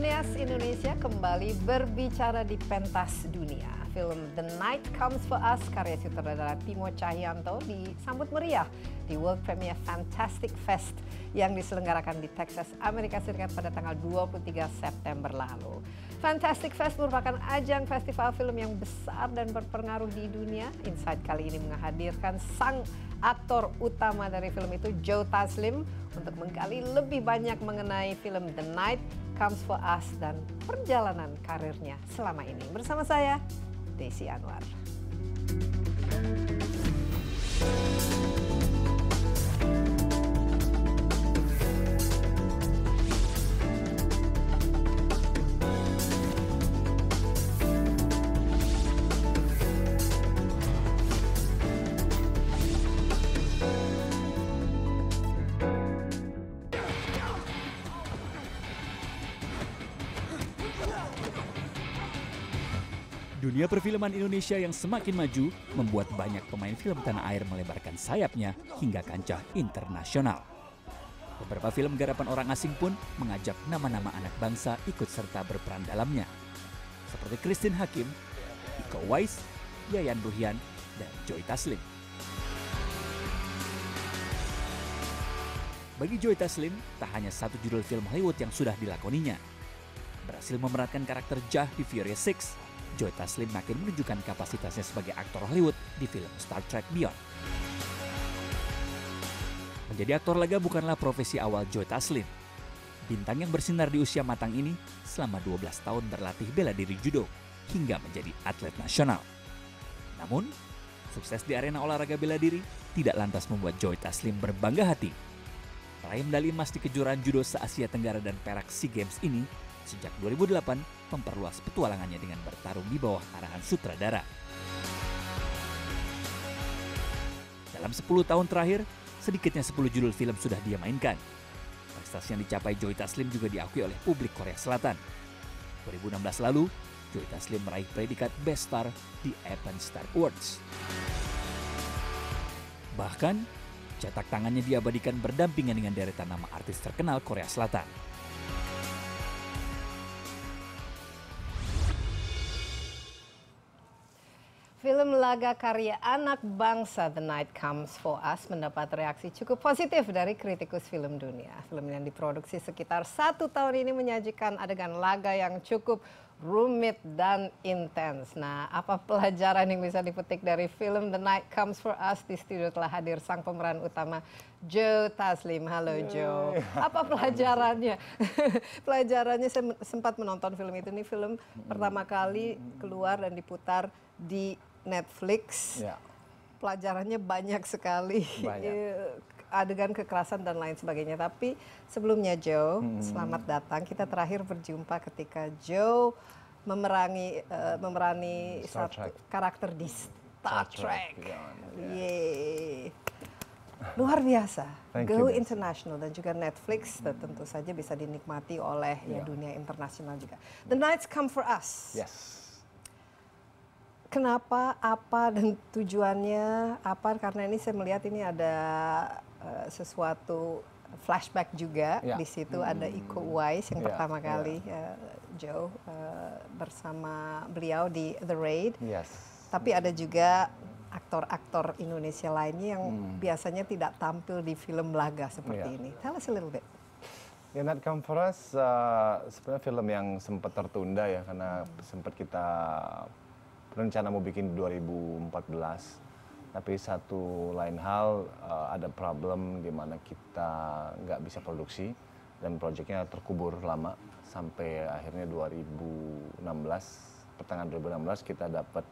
sineas Indonesia kembali berbicara di pentas dunia. Film The Night Comes For Us karya sutradara Timo Cahyanto disambut meriah di World Premiere Fantastic Fest yang diselenggarakan di Texas, Amerika Serikat pada tanggal 23 September lalu. Fantastic Fest merupakan ajang festival film yang besar dan berpengaruh di dunia. Insight kali ini menghadirkan sang aktor utama dari film itu Joe Taslim untuk menggali lebih banyak mengenai film The Night Comes for Us dan perjalanan karirnya selama ini. Bersama saya Desi Anwar. Dunia perfilman Indonesia yang semakin maju membuat banyak pemain film tanah air melebarkan sayapnya hingga kancah internasional. Beberapa film garapan orang asing pun mengajak nama-nama anak bangsa ikut serta berperan dalamnya. Seperti Christine Hakim, Iko Uwais, Yayan Ruhian, dan Joy Taslim. Bagi Joy Taslim, tak hanya satu judul film Hollywood yang sudah dilakoninya. Berhasil memerankan karakter Jah di Furious 6, Joy Taslim makin menunjukkan kapasitasnya sebagai aktor Hollywood di film Star Trek Beyond. Menjadi aktor laga bukanlah profesi awal Joy Taslim. Bintang yang bersinar di usia matang ini selama 12 tahun berlatih bela diri judo hingga menjadi atlet nasional. Namun, sukses di arena olahraga bela diri tidak lantas membuat Joy Taslim berbangga hati. Raih medali emas di kejuaraan judo se-Asia Tenggara dan Perak SEA Games ini sejak 2008 memperluas petualangannya dengan bertarung di bawah arahan sutradara. Dalam 10 tahun terakhir, sedikitnya 10 judul film sudah dia mainkan. Prestasi yang dicapai Joy Taslim juga diakui oleh publik Korea Selatan. 2016 lalu, Joy Taslim meraih predikat Best Star di Evan Star Awards. Bahkan, cetak tangannya diabadikan berdampingan dengan deretan nama artis terkenal Korea Selatan. film laga karya anak bangsa The Night Comes For Us mendapat reaksi cukup positif dari kritikus film dunia. Film yang diproduksi sekitar satu tahun ini menyajikan adegan laga yang cukup rumit dan intens. Nah, apa pelajaran yang bisa dipetik dari film The Night Comes For Us? Di studio telah hadir sang pemeran utama Joe Taslim. Halo Joe. Apa pelajarannya? pelajarannya saya sempat menonton film itu. Ini film pertama kali keluar dan diputar di Netflix ya. pelajarannya banyak sekali banyak. adegan kekerasan dan lain sebagainya tapi sebelumnya Joe hmm. selamat datang kita terakhir berjumpa ketika Joe memerangi uh, eh, memerani hmm, Star Trek. karakter di Star, Star Trek, Trek. Ya, ya. Yeah. luar biasa Thank Go you, International dan juga Netflix hmm. tentu saja bisa dinikmati oleh yeah. ya dunia internasional juga The Nights Come For Us yes kenapa apa dan tujuannya apa karena ini saya melihat ini ada uh, sesuatu flashback juga yeah. di situ hmm. ada Iko Uwais yang yeah. pertama ya. kali yeah. uh, Joe uh, bersama beliau di The Raid. Yes. Tapi ada juga aktor-aktor Indonesia lainnya yang hmm. biasanya tidak tampil di film laga seperti yeah. ini. Tell us a little bit. Ya, Not Come uh, sebenarnya film yang sempat tertunda ya karena hmm. sempat kita rencana mau bikin 2014 tapi satu lain hal uh, ada problem di mana kita nggak bisa produksi dan proyeknya terkubur lama sampai akhirnya 2016 pertengahan 2016 kita dapat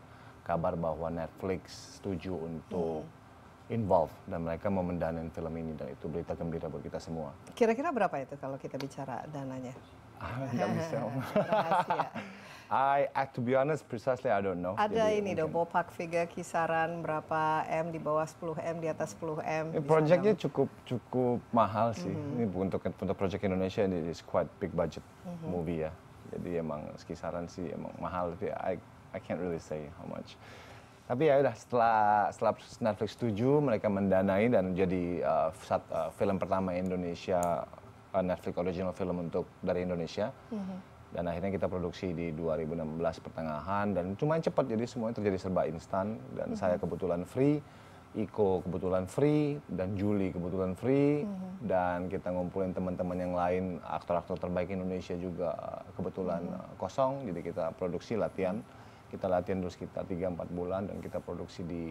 kabar bahwa Netflix setuju untuk hmm. involve dan mereka mau mendanain film ini dan itu berita gembira buat kita semua. Kira-kira berapa itu kalau kita bicara dananya? Ah, bisa. I, to be honest, precisely I don't know. Ada Jadi, ini dong, ballpark figure kisaran berapa M di bawah 10 M, di atas 10 M. Proyeknya cukup cukup mahal sih. Mm -hmm. Ini untuk untuk proyek Indonesia ini is quite big budget mm -hmm. movie ya. Jadi emang kisaran sih emang mahal. Tapi I I can't really say how much. Tapi ya udah setelah setelah Netflix setuju, mereka mendanai dan jadi uh, sat, uh, film pertama Indonesia uh, Netflix original film untuk dari Indonesia. Mm -hmm dan akhirnya kita produksi di 2016 pertengahan dan cuma cepat jadi semuanya terjadi serba instan dan -hmm. saya mhm. kebetulan free Iko kebetulan free dan Juli kebetulan free mm -hmm. dan kita ngumpulin teman-teman yang lain aktor-aktor terbaik Indonesia juga kebetulan mm -hmm. kosong jadi kita produksi latihan kita latihan terus kita 3 4 bulan dan kita produksi di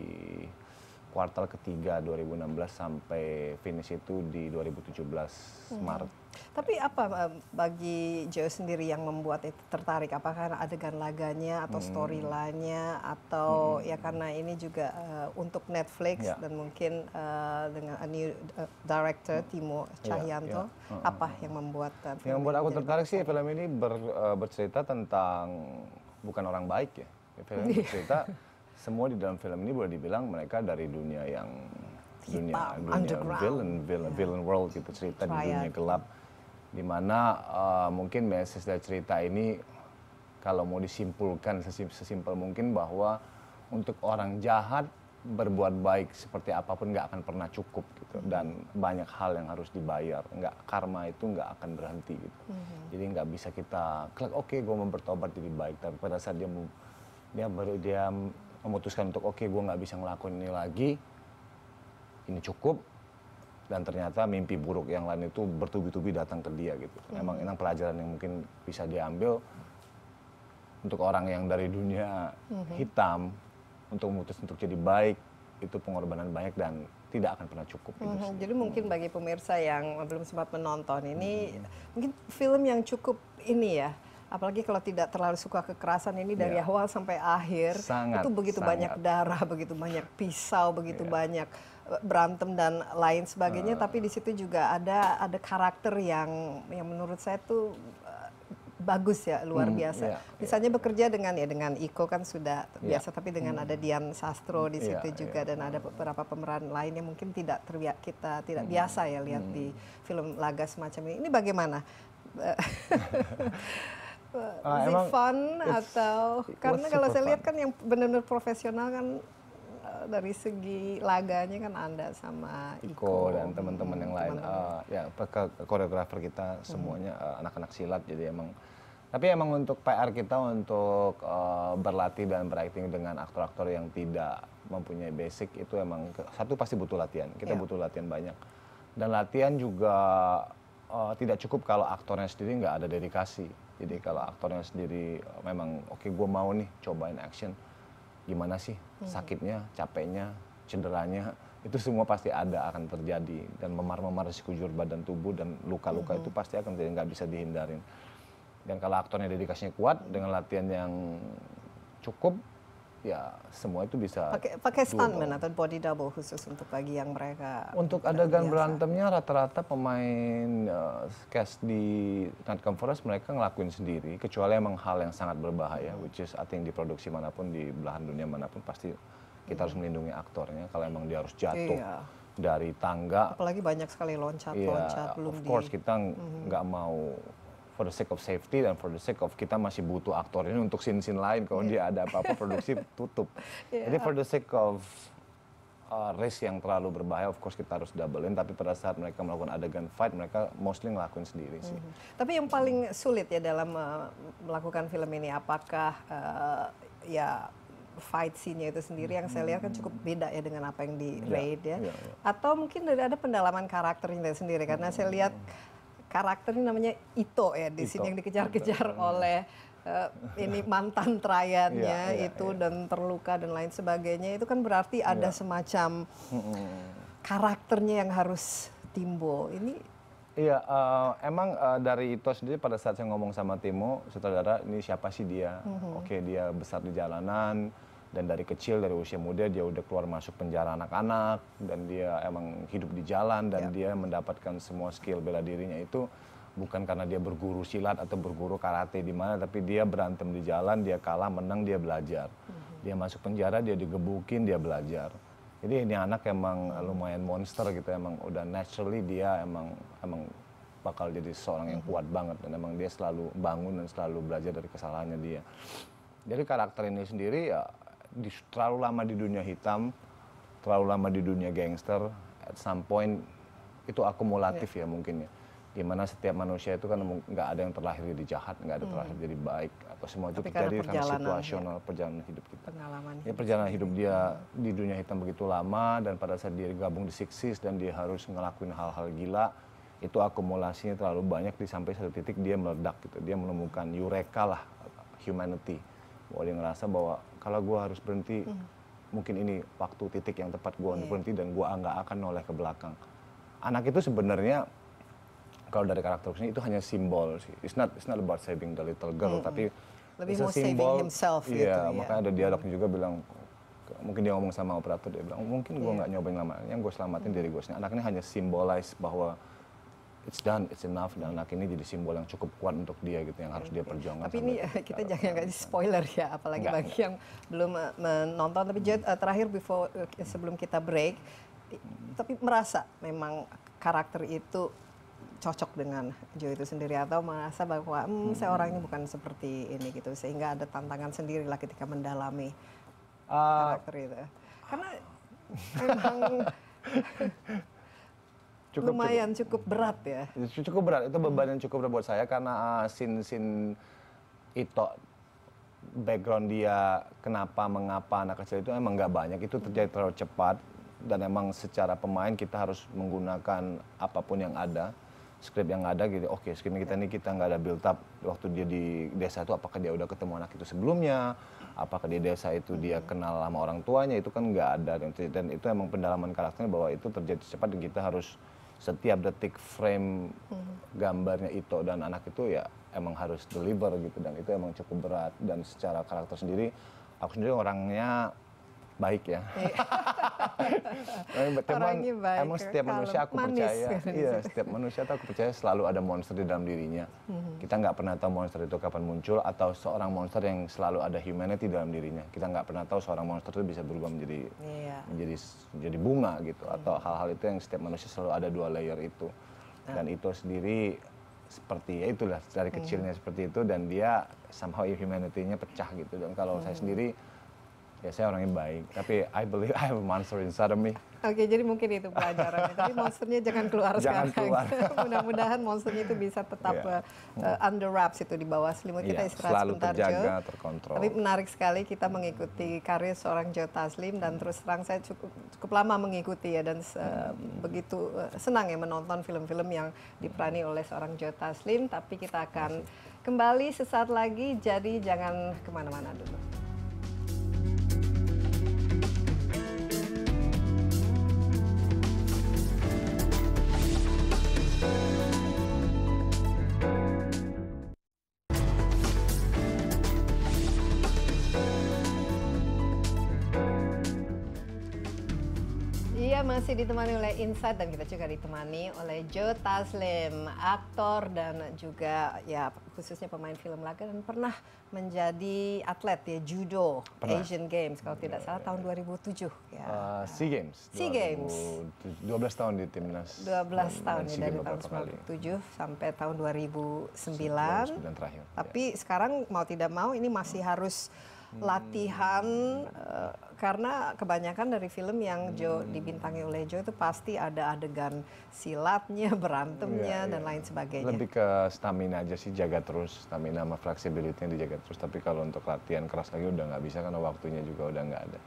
kuartal ketiga 2016 sampai finish itu di 2017 mm -hmm. Maret tapi apa bagi joe sendiri yang membuat itu tertarik apakah adegan laganya atau hmm. storylinenya atau hmm. ya karena ini juga uh, untuk Netflix yeah. dan mungkin uh, dengan a new eh, director hmm. Timo ya, ya. Cahyanto yeah, yeah. apa yang membuat uh, yang membuat aku tertarik sih film ini ber, uh, bercerita tentang bukan orang baik ya film ini bercerita semua di dalam film ini boleh dibilang mereka dari dunia yang dunia dunia villain villain, yeah. villain world gitu cerita Triad. di dunia gelap dimana uh, eh, mungkin basis dari cerita ini kalau mau disimpulkan sesimpel mungkin bahwa untuk orang jahat berbuat baik seperti apapun nggak akan pernah cukup gitu hmm. dan banyak hal yang harus dibayar nggak karma itu nggak akan berhenti gitu mm-hmm. jadi nggak bisa kita klik oke okay, gue bertobat jadi baik tapi pada saat dia dia baru dia memutuskan untuk oke okay, gue nggak bisa ngelakuin ini lagi ini cukup dan ternyata mimpi buruk yang lain itu bertubi-tubi datang ke dia gitu. Hmm. Emang ini pelajaran yang mungkin bisa diambil untuk orang yang dari dunia hmm. hitam untuk memutus untuk jadi baik itu pengorbanan banyak dan tidak akan pernah cukup. Gitu -hmm. Jadi mungkin bagi pemirsa yang belum sempat menonton ini hmm. mungkin film yang cukup ini ya apalagi kalau tidak terlalu suka kekerasan ini dari yeah. awal sampai akhir sangat, itu begitu sangat. banyak darah begitu banyak pisau begitu yeah. banyak berantem dan lain sebagainya uh. tapi di situ juga ada ada karakter yang yang menurut saya tuh eh, bagus ya luar hmm, biasa. Yeah, iya. Misalnya yeah. bekerja dengan ya dengan Iko kan sudah yeah. Iya. biasa tapi dengan hmm. ada Dian Sastro di iya, situ yeah, juga yeah. dan ada beberapa pemeran lain yang mungkin tidak terbiak kita tidak hmm. biasa ya lihat hmm. di film laga semacam ini. Ini bagaimana? uh, Is it fun atau karena kalau saya lihat kan yang benar-benar profesional kan dari segi laganya kan anda sama Iko, Iko dan teman-teman yang lain, teman -teman. Uh, ya koreografer kita semuanya hmm. Ah, anak-anak hmm. uh, silat jadi emang tapi emang untuk PR kita untuk uh, berlatih dan berakting dengan aktor-aktor yang tidak mempunyai basic itu emang satu pasti butuh latihan. Kita yeah. butuh latihan banyak. Dan latihan juga uh, tidak cukup kalau aktornya sendiri nggak ada dedikasi. Jadi kalau aktornya sendiri uh, memang oke okay, gue mau nih cobain action gimana sih iya. sakitnya, capeknya, cederanya itu semua pasti ada akan terjadi dan memar-memar sekujur badan tubuh dan luka-luka iya. itu pasti akan terjadi nggak bisa dihindarin dan kalau aktornya dedikasinya kuat dengan latihan yang cukup ya semua itu bisa pakai stuntman atau body double khusus untuk bagi yang mereka untuk adegan berantemnya rata-rata pemain uh, cast di Nottingham Forest mereka ngelakuin sendiri kecuali emang hal yang sangat berbahaya which is I think di produksi manapun di belahan dunia manapun pasti kita hmm. harus melindungi aktornya kalau emang dia harus jatuh iya. dari tangga apalagi banyak sekali loncat-loncat yeah, loncat, belum of course di... kita mhm. nggak -hmm. mau for the sake of safety dan for the sake of kita masih butuh aktor ini untuk scene-scene lain kalau yeah. dia ada apa-apa produksi tutup. Yeah. Jadi for the sake of uh, risk yang terlalu berbahaya, of course kita harus doublein. Tapi pada saat mereka melakukan adegan fight, mereka mostly ngelakuin sendiri sih. Mm -hmm. Tapi yang paling sulit ya dalam uh, melakukan film ini, apakah uh, ya fight scene-nya itu sendiri yang saya lihat kan cukup beda ya dengan apa yang di iya. raid ya, ya. ya, ya. atau mungkin ada pendalaman karakternya sendiri karena saya lihat mm-hmm karakter ini namanya Ito ya di sini yang dikejar-kejar oleh eh, ini mantan triadnya iya, iya, itu iya. dan terluka dan lain sebagainya itu kan berarti ada semacam karakternya yang harus timbul ini Iya, uh, emang uh, dari itu sendiri pada saat saya ngomong sama Timo, saudara ini siapa sih dia? Mm -hmm. Oke, okay, dia besar di jalanan, dan dari kecil dari usia muda dia udah keluar masuk penjara anak-anak dan dia emang hidup di jalan dan yeah. dia mendapatkan semua skill bela dirinya itu bukan karena dia berguru silat atau berguru karate di mana tapi dia berantem di jalan dia kalah menang dia belajar mm-hmm. dia masuk penjara dia digebukin dia belajar jadi ini anak emang lumayan monster gitu emang udah naturally dia emang emang bakal jadi seorang yang mhm. kuat banget dan emang dia selalu bangun dan selalu belajar dari kesalahannya dia. Jadi karakter ini sendiri ya di, terlalu lama di dunia hitam, terlalu lama di dunia gangster, at some point itu akumulatif yeah. ya mungkin ya. Dimana setiap manusia itu kan nggak ada yang terlahir jadi jahat, nggak ada hmm. terlahir jadi baik, atau semua itu terjadi karena, karena situasional ya. perjalanan hidup kita. Pengalaman. Ya perjalanan hidup dia di dunia hitam begitu lama dan pada saat dia gabung di Sixis dan dia harus ngelakuin hal-hal gila, itu akumulasinya terlalu banyak di sampai satu titik dia meledak gitu dia menemukan eureka lah humanity bahwa dia ngerasa bahwa kalau gue harus berhenti hmm. mungkin ini waktu titik yang tepat gue yeah. berhenti dan gue nggak akan noleh ke belakang anak itu sebenarnya kalau dari karakternya itu hanya simbol sih it's not it's not about saving the little girl hmm. tapi hmm. lebih mau simbol, saving himself iya, gitu ya makanya ada hmm. dialognya juga bilang mungkin dia ngomong sama operator dia bilang mungkin gue iya. nggak yeah. nyobain lama yang gue selamatin hmm. diri gue sendiri anak ini hanya simbolize bahwa it's done, it's enough dan anak ini jadi simbol yang cukup kuat untuk dia gitu yang harus dia perjuangkan. Tapi ini eh, kita jangan kasih spoiler ya, apalagi bagi yang belum eh, menonton. Tapi eh, terakhir before sebelum kita break, hmm. tapi merasa memang karakter itu cocok dengan Joe itu sendiri atau merasa bahwa hmm, hmm. saya orangnya bukan seperti ini gitu sehingga ada tantangan sendiri lah ketika mendalami uh, karakter itu karena memang cukup, lumayan cukup, cukup berat ya. Cukup berat itu beban yang cukup berat buat saya karena uh, sin sin itu background dia kenapa mengapa anak kecil itu emang nggak banyak itu terjadi terlalu cepat dan emang secara pemain kita harus menggunakan apapun yang ada skrip yang ada gitu oke okay, skrip kita ini kita nggak ada build up waktu dia di desa itu apakah dia udah ketemu anak itu sebelumnya apakah di desa itu dia kenal sama orang tuanya itu kan nggak ada dan itu emang pendalaman karakternya bahwa itu terjadi cepat dan kita harus setiap detik frame hmm. gambarnya Ito dan anak itu ya emang harus deliver gitu dan itu emang cukup berat dan secara karakter sendiri aku sendiri orangnya baik ya. Iya. Teman, emang ya, setiap manusia aku manis, percaya, kan? iya setiap manusia tuh aku percaya selalu ada monster di dalam dirinya. Mm-hmm. Kita nggak pernah tahu monster itu kapan muncul atau seorang monster yang selalu ada humanity dalam dirinya. Kita nggak pernah tahu seorang monster itu bisa berubah menjadi yeah. menjadi menjadi bunga gitu mm-hmm. atau hal-hal itu yang setiap manusia selalu ada dua layer itu. Nah. Dan mm-hmm. itu sendiri seperti ya itulah dari mm-hmm. kecilnya mm-hmm. seperti itu dan dia somehow humanity-nya pecah gitu. Dan kalau mm-hmm. saya sendiri ya saya orangnya baik tapi I believe I have a monster inside of me oke okay, jadi mungkin itu pelajarannya tapi monsternya jangan keluar jangan sekarang mudah-mudahan monsternya itu bisa tetap yeah. Iya. uh, hmm. under wraps itu di bawah selimut yeah, kita iya, istirahat selalu sebentar terjaga, Joe terkontrol. tapi menarik sekali kita mengikuti karir seorang Joe Taslim dan terus terang saya cukup cukup lama mengikuti ya dan uh, hmm. begitu uh, senang ya menonton film-film yang diperani oleh seorang Joe Taslim tapi kita akan kembali sesaat lagi jadi jangan kemana-mana dulu ditemani oleh Insight dan kita juga ditemani oleh Joe Taslim, aktor dan juga ya khususnya pemain film laga dan pernah menjadi atlet ya judo pernah. Asian Games kalau tidak salah tahun 2007 ya. Uh, sea Games. Sea Games. 12 tahun di timnas. 12 dan, tahun dan ya, dari tahun 97 sampai tahun 2009. 2009 terakhir. Tapi ya. sekarang mau tidak mau ini masih harus Hmm. latihan eh, karena kebanyakan dari film yang hmm. joe dibintangi oleh joe itu pasti ada adegan silatnya berantemnya iya, dan iya. lain sebagainya lebih ke stamina aja sih jaga terus stamina sama fleksibilitasnya dijaga terus tapi kalau untuk latihan keras lagi udah nggak bisa karena waktunya juga udah nggak ada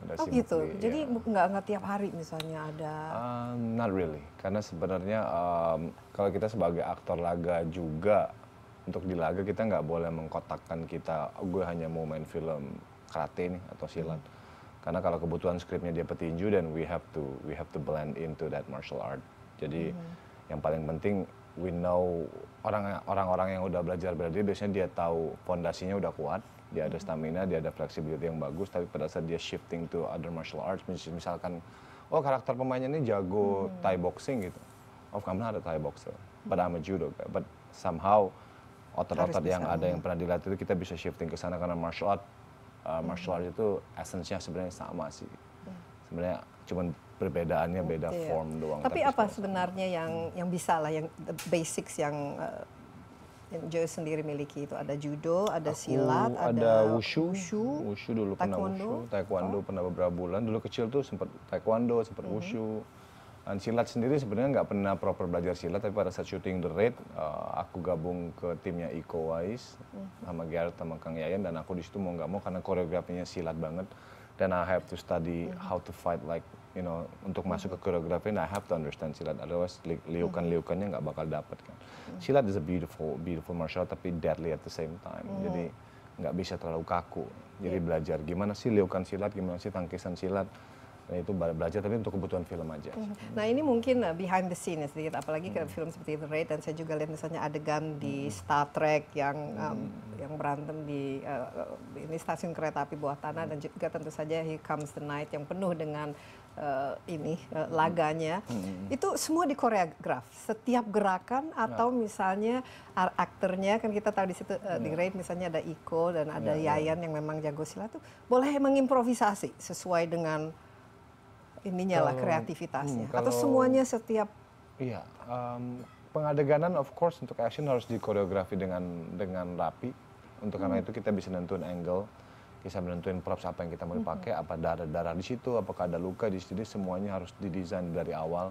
ada oh gitu, ya. jadi nggak nggak tiap hari misalnya ada. Um, not really, karena sebenarnya um, kalau kita sebagai aktor laga juga untuk di laga kita nggak boleh mengkotakkan kita oh, gue hanya mau main film karate nih atau silat karena kalau kebutuhan skripnya dia petinju dan we have to we have to blend into that martial art jadi hmm. yang paling penting we know orang orang-orang yang udah belajar bela diri biasanya dia tahu fondasinya udah kuat dia ada hmm. stamina dia ada fleksibilitas yang bagus tapi pada saat dia shifting to other martial arts misalkan oh karakter pemainnya ini jago hmm. Thai boxing gitu of oh, kamu ada Thai boxer but I'm a judo but somehow otot-otot yang ada yang pernah dilatih itu kita bisa shifting ke sana karena martial art uh, martial art itu esensinya sebenarnya sama sih. Iya. Sebenarnya cuman perbedaannya beda okay. form doang. Tapi, tapi apa sebenarnya sama. yang hmm. yang bisa lah yang the basics yang uh, Joe sendiri miliki itu ada judo, ada Aku silat, ada, ada wushu, wushu, wushu dulu taekwondo. pernah wushu, taekwondo oh. pernah beberapa bulan. Dulu kecil tuh sempat taekwondo, sempat mm -hmm. wushu silat sendiri sebenarnya nggak pernah proper belajar silat tapi pada saat syuting the raid uh, aku gabung ke timnya Iko Wais mm. sama Gareth sama Kang Yayan dan aku disitu mau nggak mau karena koreografinya silat banget dan I have to study mm. how to fight like you know untuk mm. masuk ke koreografi I have to understand silat otherwise li liukan hmm. liukannya nggak bakal dapet kan hmm. silat is a beautiful beautiful martial tapi deadly at the same time hmm. jadi nggak bisa terlalu kaku jadi yeah. belajar gimana sih liukan silat gimana sih tangkisan silat dan nah, itu belajar tapi untuk kebutuhan film aja. Iya. Nah ini mungkin uh, behind the scene sedikit, apalagi ke film seperti The Raid dan saya juga lihat misalnya adegan di hmm. Star Trek yang hmm. um, hmm. yang berantem di uh, ini stasiun kereta api bawah tanah hmm. dan juga tentu saja Here Comes the Night yang penuh dengan uh, ini uh, hmm. laganya hmm. itu semua di koreograf setiap gerakan atau nah. misalnya aktornya kan kita tahu di situ uh, The ya. Raid misalnya ada Iko dan ada ya, ya. Yayan ya. yang memang jago silat tuh boleh mengimprovisasi sesuai dengan ininya lah kreativitasnya hmm, atau semuanya setiap iya pengadeganan of course untuk action harus dikoreografi dengan dengan rapi untuk karena hmm. itu kita bisa nentuin angle bisa menentuin props apa yang kita mau hmm. pakai apa darah darah di situ apakah ada luka di sini semuanya harus didesain dari awal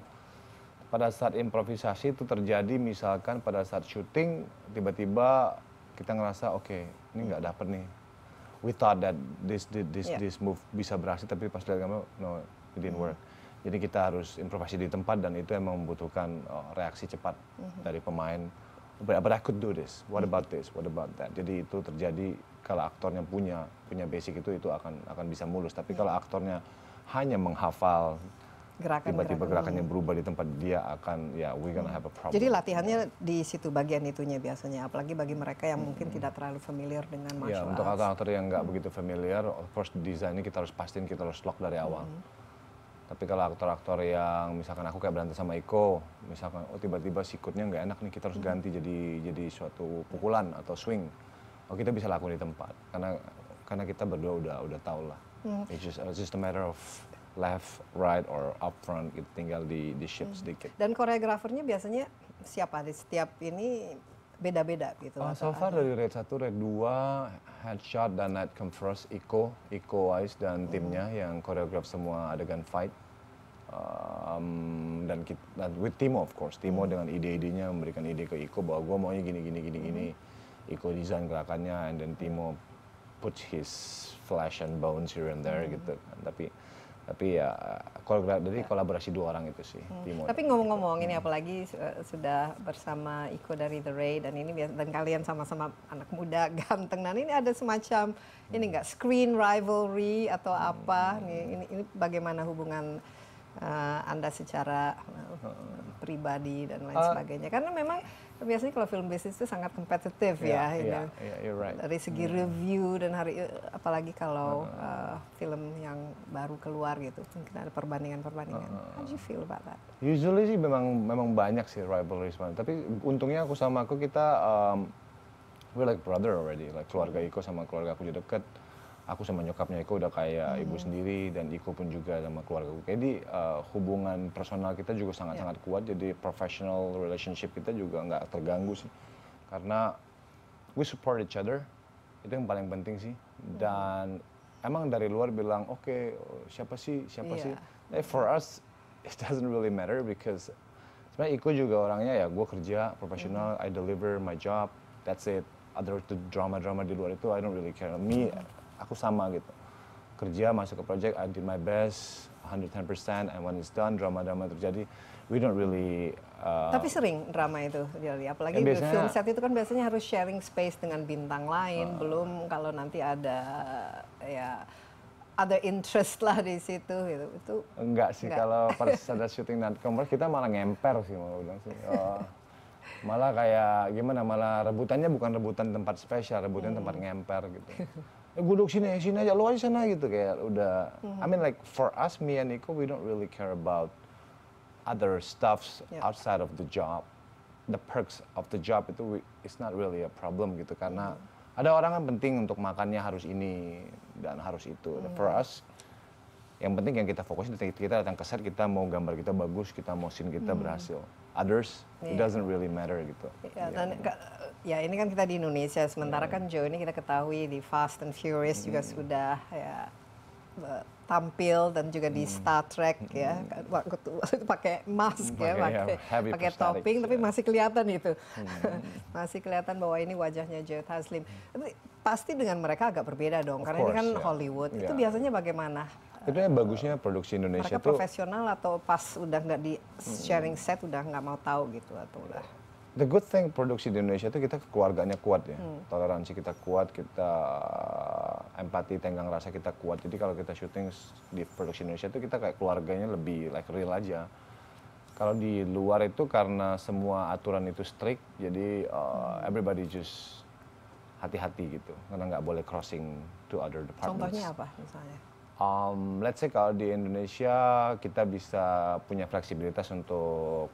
pada saat improvisasi itu terjadi misalkan pada saat syuting tiba-tiba kita ngerasa oke okay, ini nggak dapet nih we thought that this this this, yeah. this move bisa berhasil tapi pas dari kamu no It didn't work. Jadi kita harus improvisasi di tempat dan itu emang membutuhkan uh, reaksi cepat mm -hmm. dari pemain. But, but I could do this. What mm-hmm. about this? What about that? Jadi itu terjadi kalau aktornya punya punya basic itu itu akan akan bisa mulus. Tapi yeah. kalau aktornya hanya menghafal gerakan tiba-tiba gerakan. gerakannya berubah di tempat dia akan ya yeah, we gonna mm-hmm. have a problem. Jadi latihannya di situ bagian itunya biasanya apalagi bagi mereka yang mungkin hmm. tidak terlalu familiar dengan ya, martial yeah, arts. untuk aktor-aktor yang nggak hmm. begitu familiar, first design ini kita harus pastiin kita harus lock dari awal. Hmm tapi kalau aktor-aktor yang misalkan aku kayak berantem sama Iko, misalkan oh tiba-tiba sikutnya nggak enak nih kita harus hmm. ganti jadi jadi suatu pukulan atau swing. Oh kita bisa lakukan di tempat karena karena kita berdua udah udah tahu lah. Hmm. It's just it's just a matter of left, right, or up front tinggal di di shift hmm. sedikit. Dan koreografernya biasanya siapa di setiap ini beda-beda gitu. Oh, so far dari red satu, red dua, headshot dan night come first, Iko, Iko Wise dan hmm. timnya hmm. yang koreograf semua adegan fight um, dan kita, with Timo of course Timo hmm. dengan ide-idenya memberikan ide ke Iko bahwa gue maunya gini gini gini gini hmm. Iko desain gerakannya and then Timo put his flesh and bones here and there hmm. gitu kan. tapi tapi ya kalau dari ya. kolaborasi dua orang itu sih hmm. Timo tapi ngomong-ngomong ini hmm. apalagi uh, sudah bersama Iko dari The Ray dan ini dan kalian sama-sama anak muda ganteng dan ini ada semacam hmm. ini enggak screen rivalry atau apa hmm. nih ini, ini bagaimana hubungan Eh, anda secara eh, pribadi dan lain ah. sebagainya karena memang biasanya kalau film bisnis itu sangat kompetitif ya dari segi hmm. review dan hari apalagi kalau hmm. eh, film yang baru keluar gitu mungkin ada perbandingan perbandingan hmm. how do you feel about that usually sih memang memang banyak sih sebenarnya. tapi untungnya aku sama aku kita um, we like brother already like keluarga Iko sama keluarga aku juga deket aku sama nyokapnya Iko udah kayak hmm. ibu sendiri dan Iko pun juga sama keluarga aku. Jadi uh, hubungan personal kita juga sangat-sangat yeah. kuat. Jadi professional relationship kita juga nggak terganggu sih. Karena we support each other. Itu yang paling penting sih. Hmm. Dan hmm. emang dari luar bilang, "Oke, okay, siapa sih? Siapa yeah. sih?" for us it doesn't really matter because sebenarnya Iko juga orangnya ya gue kerja profesional, hmm. I deliver my job, that's it. Other drama-drama di luar itu I don't really care. Me hmm aku sama gitu kerja masuk ke project I did my best 110% and when it's done drama-drama terjadi we don't really uh, tapi sering drama itu jadi apalagi di biasanya, film set itu kan biasanya harus sharing space dengan bintang lain uh, belum kalau nanti ada ya ada interest lah di situ gitu. itu enggak sih enggak. kalau pada ada syuting dan kompor kita malah ngemper sih mau bilang sih oh, malah kayak gimana malah rebutannya bukan rebutan tempat spesial rebutan hmm. tempat ngemper gitu Eh, gue duduk sini sini aja lo aja sana gitu kayak udah I mean like for us me and Nico we don't really care about other stuffs yep. outside of the job the perks of the job itu we, it's not really a problem gitu karena mm. ada orang kan penting untuk makannya harus ini dan harus itu mm. for mm-hmm. us yang penting yang kita fokusin kita datang ke set kita mau gambar kita bagus kita mau scene kita mm. berhasil others yeah. it iya. doesn't really matter gitu. Ya, yeah, dan ya ini kan kita di Indonesia sementara iya. kan Joe ini kita ketahui di Fast and Furious mm. juga hmm. sudah ya tampil dan juga di hmm. Star Trek mm. ya kan, waktu itu pakai mask ya pakai ya, pakai topping tapi ya. masih kelihatan itu hmm. masih kelihatan bahwa ini wajahnya Joe Taslim tapi pasti dengan mereka agak berbeda dong of karena course, ini kan ya. Hollywood itu biasanya bagaimana yang bagusnya produksi Indonesia mereka profesional atau pas udah nggak di sharing set udah nggak mau tahu gitu atau udah The good thing produksi di Indonesia itu kita keluarganya kuat ya, hmm. toleransi kita kuat, kita eh, empati tenggang rasa kita kuat. Jadi kalau kita syuting di produksi Indonesia itu kita kayak keluarganya lebih like real aja. Kalau di luar itu karena semua aturan itu strict, jadi uh, everybody just hati-hati gitu, karena nggak boleh crossing to other departments. Contohnya apa misalnya? um, let's say kalau di Indonesia kita bisa punya fleksibilitas untuk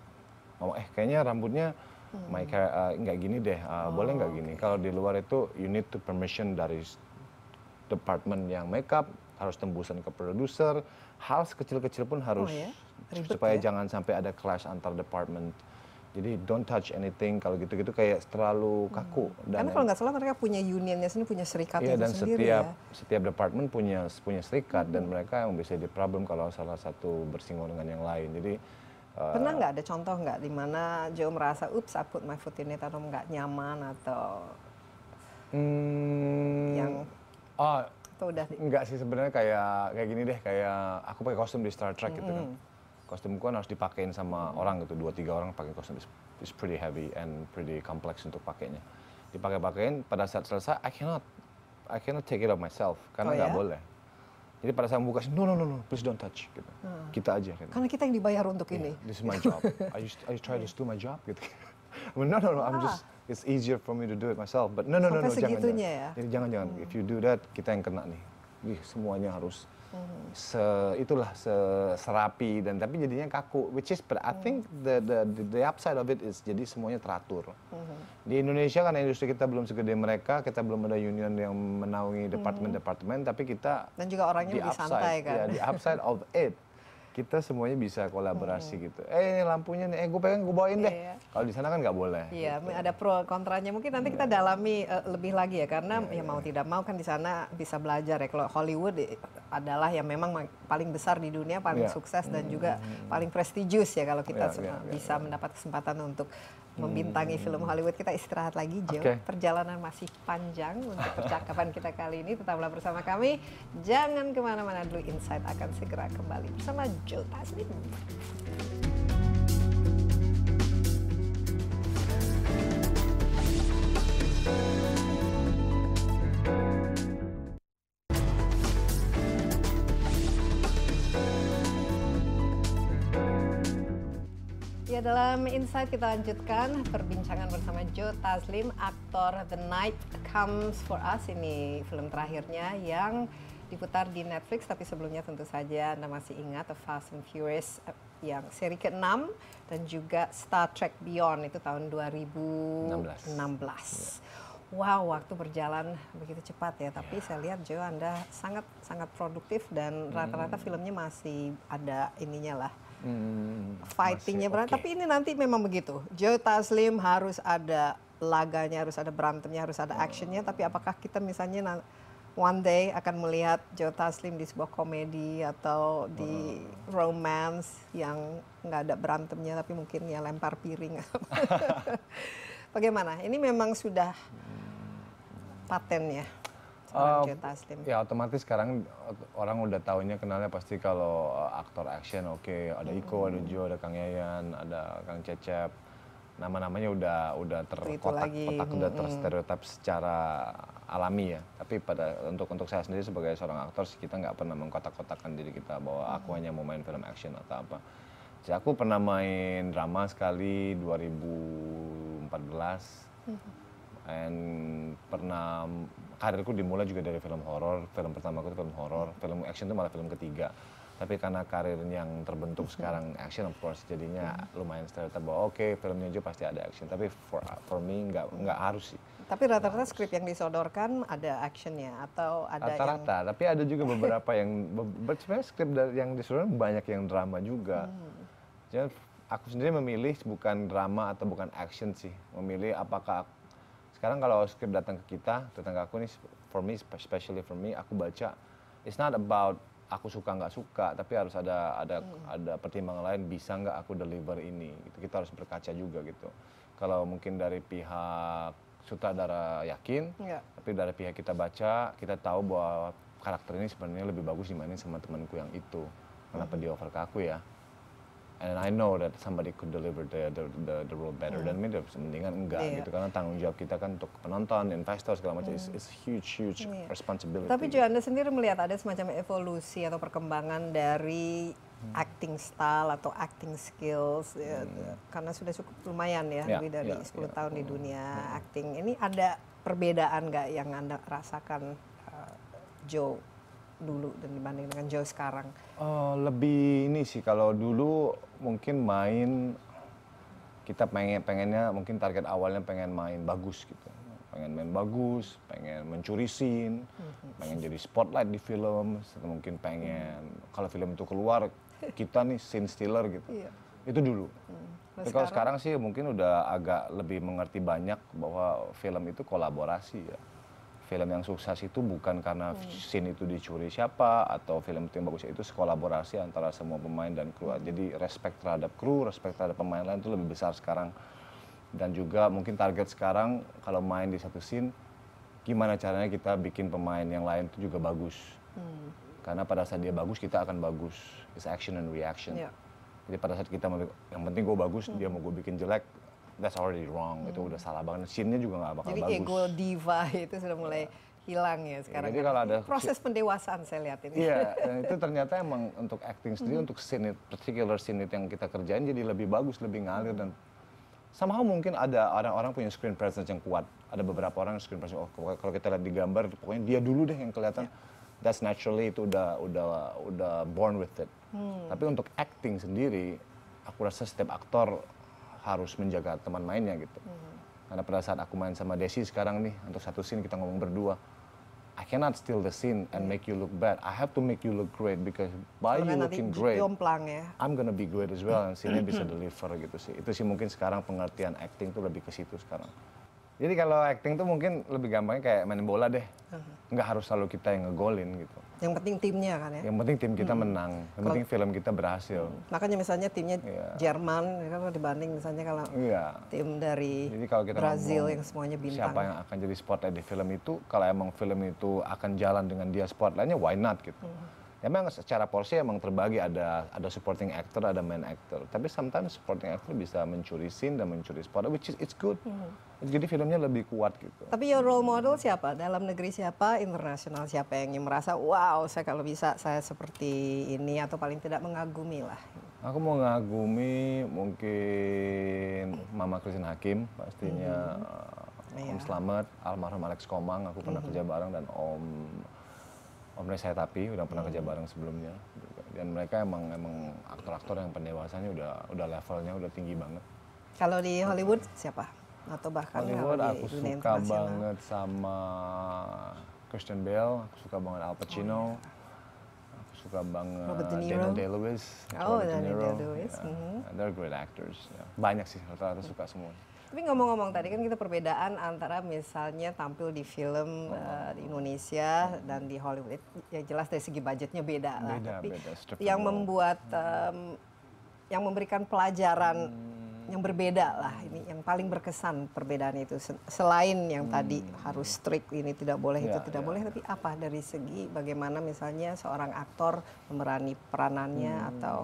ngomong eh kayaknya rambutnya hmm. my uh, nggak gini deh uh, oh, boleh nggak gini okay. kalau di luar itu you need to permission dari department yang makeup harus tembusan ke produser hal sekecil-kecil pun oh, harus oh, ya? yeah? Ribet, supaya ya? jangan sampai ada clash antar department jadi don't touch anything kalau gitu-gitu kayak terlalu kaku. Hmm. Dan Karena kalau nggak salah mereka punya unionnya sendiri, punya serikat iya, dan sendiri setiap, ya. setiap department punya punya serikat hmm. dan mereka yang bisa di problem kalau salah satu bersinggungan dengan yang lain. Jadi eh, pernah nggak ada contoh nggak di mana Joe merasa ups I put my foot in it atau nggak nyaman atau hmm, yang oh, atau udah nggak sih sebenarnya kayak kayak gini deh kayak aku pakai kostum di Star Trek -hmm. gitu kan hmm kostumku gue kan harus dipakein sama orang gitu dua tiga orang pakai kostum it's, is pretty heavy and pretty complex untuk pakainya dipakai pakein pada saat selesai I cannot I cannot take it off myself karena oh, nggak oh, ya? boleh jadi pada saat buka no no no no please don't touch gitu hmm. kita aja gitu. karena kita yang dibayar untuk yeah, ini this is my job I just I just try to do my job gitu I mean, no no no I'm ah. just it's easier for me to do it myself but no no Sampai no no jangan jangan ya? jadi jangan jangan hmm. if you do that kita yang kena nih Ih, semuanya harus hmm. se itulah se, serapi dan tapi jadinya kaku which is but I think the the the the upside of it is jadi semuanya teratur hmm. di Indonesia karena industri kita belum segede mereka kita belum ada union yang menaungi departemen-departemen hmm. tapi kita dan juga orangnya di upside, santai kan ya, di upside of it kita semuanya bisa kolaborasi hmm. gitu. Eh ini lampunya nih, eh gue pengen gue bawain deh. Iya. Kalau di sana kan nggak boleh. Iya, gitu. ada pro kontranya. Mungkin nanti kita iya. dalami uh, lebih lagi ya, karena iya, ya iya. mau tidak mau kan di sana bisa belajar ya. Kalau Hollywood eh, adalah yang memang paling besar di dunia, paling iya. sukses dan hmm. juga paling prestigius ya kalau kita iya, iya, bisa mendapat kesempatan untuk membintangi film Hollywood. Kita istirahat lagi, Joe Okay. Perjalanan masih panjang untuk percakapan kita kali ini. Tetaplah bersama kami. Jangan kemana-mana dulu. Insight akan segera kembali bersama Joe Taslim. dalam Insight kita lanjutkan perbincangan bersama Joe Taslim, aktor The Night Comes For Us. Ini film terakhirnya yang diputar di Netflix, tapi sebelumnya tentu saja Anda masih ingat The Fast and Furious eh, yang seri ke-6 dan juga Star Trek Beyond itu tahun 2016. 16. Iya. Wow, waktu berjalan begitu cepat ya. Tapi yeah. saya lihat Joe Anda sangat sangat produktif dan rata-rata hmm. filmnya masih ada ininya lah Hmm, fightingnya berat tapi ini nanti memang begitu Joe Taslim harus ada laganya harus ada berantemnya harus ada actionnya tapi apakah kita misalnya one day akan melihat Joe Taslim di sebuah komedi atau di hmm. romance yang nggak ada berantemnya tapi mungkin ya lempar piring. Bagaimana? Ini memang sudah hmm. patennya orang Taslim? Ya otomatis sekarang eh, orang udah tahunya kenalnya pasti kalau uh, aktor action oke okay. ada Iko, hmm. ada Jo, ada Kang Yayan, ada Kang Cecep. Nama-namanya udah udah terkotak, kotak hmm. udah terstereotip secara alami ya. Tapi pada untuk untuk saya sendiri sebagai seorang aktor sih kita nggak pernah mengkotak-kotakan diri kita bahwa hmm. aku hanya mau main film action atau apa. Jadi aku pernah main drama sekali 2014 hmm. and pernah karirku dimulai juga dari film horor, film pertamaku itu film horor, film action itu malah film ketiga. Tapi karena karir yang terbentuk sekarang action of course jadinya lumayan stereotip bahwa oke okay, filmnya juga pasti ada action. Tapi for for me nggak nggak harus sih. Tapi rata-rata skrip yang disodorkan ada actionnya atau ada rata-rata. Yang... Tapi ada juga beberapa yang sebenarnya skrip yang disodorkan banyak yang drama juga. Hmm. Jadi aku sendiri memilih bukan drama atau bukan action sih. Memilih apakah aku sekarang kalau script datang ke kita tetangga aku ini for me especially for me aku baca it's not about aku suka nggak suka tapi harus ada ada hmm. ada pertimbangan lain bisa nggak aku deliver ini gitu kita harus berkaca juga gitu kalau mungkin dari pihak sutradara yakin yeah. tapi dari pihak kita baca kita tahu bahwa karakter ini sebenarnya lebih bagus dimainin sama temanku yang itu kenapa hmm. di over ke aku ya and I know that somebody could deliver the the the, the role better hmm. than me, mendingan enggak yeah. gitu karena tanggung jawab kita kan untuk penonton, investor segala macam hmm. It's, it's iya. huge huge yeah. responsibility. Tapi Jo Anda sendiri melihat ada semacam evolusi atau perkembangan dari hmm. acting style atau acting skills ya, hmm, ya, karena sudah cukup lumayan ya yeah, lebih dari yeah, 10 yeah. tahun yeah. di dunia yeah. Hmm. Hmm. acting. Ini ada perbedaan nggak yang Anda rasakan uh, Joe dulu dan dibanding dengan Joe sekarang? Uh, lebih ini sih kalau dulu mungkin main kita pengen pengennya mungkin target awalnya pengen main bagus gitu pengen main bagus pengen mencuri scene mhm. pengen jadi spotlight di film mungkin pengen kalau film itu keluar kita nih scene stealer gitu iya. itu dulu hmm. Nah, Tapi kalau sekarang sih mungkin udah agak lebih mengerti banyak bahwa film itu kolaborasi ya film yang sukses itu bukan karena hmm. scene itu dicuri siapa atau film itu yang bagus itu sekolaborasi antara semua pemain dan kru. Hmm. Jadi respect terhadap kru, respect terhadap pemain lain itu lebih besar sekarang. Dan juga mungkin target sekarang kalau main di satu scene gimana caranya kita bikin pemain yang lain itu juga bagus. Hmm. Karena pada saat dia bagus kita akan bagus. It's action and reaction. Yeah. Jadi pada saat kita yang penting gue bagus, hmm. dia mau gue bikin jelek, that's already wrong, hmm. itu udah salah banget. Scene-nya juga gak bakal Jadi bagus. Jadi ego diva itu sudah mulai iya. hilang ya sekarang. Jadi ya. kalau ada proses pendewasaan saya lihat ini. Iya, yeah, itu ternyata emang untuk acting sendiri, hmm. untuk scene particular scene yang kita kerjain jadi lebih bagus, lebih ngalir dan somehow mungkin ada orang-orang punya screen presence yang kuat. Ada beberapa orang screen presence. Oh, kalau kita lihat di gambar, pokoknya dia dulu deh yang kelihatan. Yeah. That's naturally itu udah udah udah born with it. Hmm. Tapi untuk acting sendiri, aku rasa setiap aktor harus menjaga teman mainnya gitu. Mm-hmm. Karena pada saat aku main sama Desi sekarang nih untuk satu scene kita ngomong berdua, I cannot steal the scene and iya. make you look bad. I have to make you look great because by Karena you looking great, jomplang, ya. I'm gonna be great as well. And scene bisa deliver gitu sih. Itu sih mungkin sekarang pengertian acting tuh lebih ke situ sekarang. Jadi kalau acting tuh mungkin lebih gampangnya kayak main bola deh. Nggak harus selalu kita yang ngegolin gitu. Yang penting timnya kan ya. Yang penting tim kita hmm. menang, yang Kalo, penting film kita berhasil. Hmm. Makanya misalnya timnya yeah. Jerman ya kan dibanding misalnya kalau yeah. tim dari jadi kalau kita Brazil yang semuanya bintang. Siapa yang akan jadi spotlight di film itu? Kalau emang film itu akan jalan dengan dia spotlightnya, why not gitu. Hmm. Memang secara porsi emang terbagi ada ada supporting actor, ada main actor. Tapi sometimes supporting actor bisa mencuri scene dan mencuri spot, which is it's good. Mm. Jadi filmnya lebih kuat gitu. Tapi your role model siapa? Dalam negeri siapa? Internasional siapa yang merasa wow, saya kalau bisa saya seperti ini atau paling tidak mengagumi lah. Aku mau mengagumi mungkin Mama Christine Hakim pastinya. Mm. Om yeah. Slamet, almarhum Alex Komang, aku pernah mm -hmm. kerja bareng dan Om Om saya tapi udah pernah hmm. kerja bareng sebelumnya dan mereka emang emang aktor-aktor yang pendewasannya udah udah levelnya udah tinggi banget. Kalau di gitu. Hollywood siapa? Atau bahkan Hollywood di aku dunia suka banget sama Christian Bale, aku suka banget Al Pacino. Oh, iya. Aku suka banget Robert De Niro. Daniel Day-Lewis. Oh, Robert Daniel Day-Lewis. Yeah. Mm -hmm. They're great actors. Yeah. Banyak sih rata-rata hmm. suka semua tapi ngomong-ngomong tadi kan kita perbedaan antara misalnya tampil di film eh, di Indonesia dan di Hollywood ya jelas dari segi budgetnya beda, beda lah tapi beda, yang membuat um, yang memberikan pelajaran hmm. yang berbeda lah ini yang paling berkesan perbedaan itu selain yang hmm. tadi harus strict ini tidak boleh ya, itu tidak ya. boleh ya. tapi apa dari segi bagaimana misalnya seorang aktor memerani peranannya hmm. atau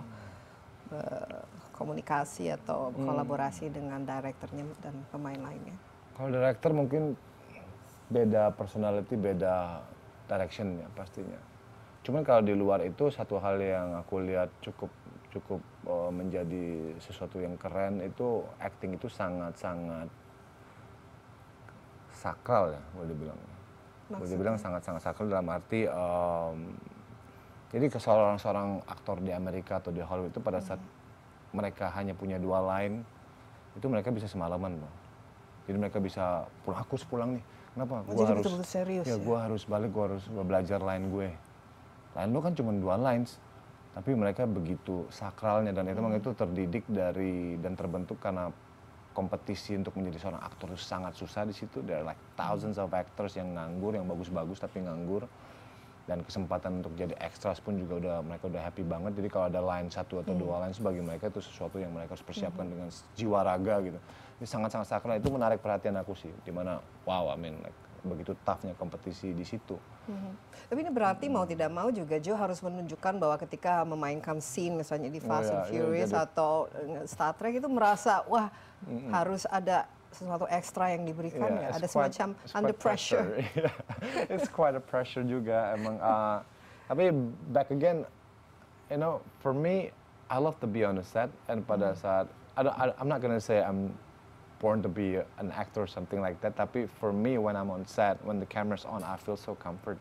eh, komunikasi atau hmm. kolaborasi dengan direkturnya dan pemain lainnya? Kalau director mungkin beda personality, beda direction ya pastinya. Cuman kalau di luar itu satu hal yang aku lihat cukup cukup uh, menjadi sesuatu yang keren itu acting itu sangat-sangat sakral ya boleh dibilang. Maksudnya? Boleh dibilang sangat-sangat sakral dalam arti um, jadi seorang seorang aktor di Amerika atau di Hollywood itu pada saat hmm mereka hanya punya dua line itu mereka bisa semalaman bang jadi mereka bisa pulang aku pulang nih kenapa oh, gua harus betul -betul serius, ya, ya gua harus balik gue harus belajar line gue line lo kan cuma dua lines tapi mereka begitu sakralnya dan itu hmm. memang hmm. itu terdidik dari dan terbentuk karena kompetisi untuk menjadi seorang aktor itu sangat susah di situ. There are like thousands of actors yang nganggur, yang bagus-bagus tapi nganggur dan kesempatan untuk jadi extras pun juga udah mereka udah happy banget jadi kalau ada line satu atau dua iya. line sebagai mereka itu sesuatu yang mereka harus persiapkan hmm. dengan jiwa raga gitu ini sangat-sangat sakral itu menarik perhatian aku sih dimana wow I mean like begitu toughnya kompetisi di situ. Mm-hmm. Tapi ini berarti mm-hmm. mau tidak mau juga Joe harus menunjukkan bahwa ketika memainkan scene misalnya di oh Fast oh, ya, yeah, and ya, Furious yeah, atau eh, Star Trek itu merasa wah mm-hmm. harus ada sesuatu ekstra yang diberikan yeah, ya ada quite, semacam under pressure, pressure. it's quite a pressure juga emang uh, tapi back again you know for me I love to be on the set and pada mm. saat I don't, I, I'm not gonna say I'm born to be an actor or something like that tapi for me when I'm on set when the camera's on I feel so comfort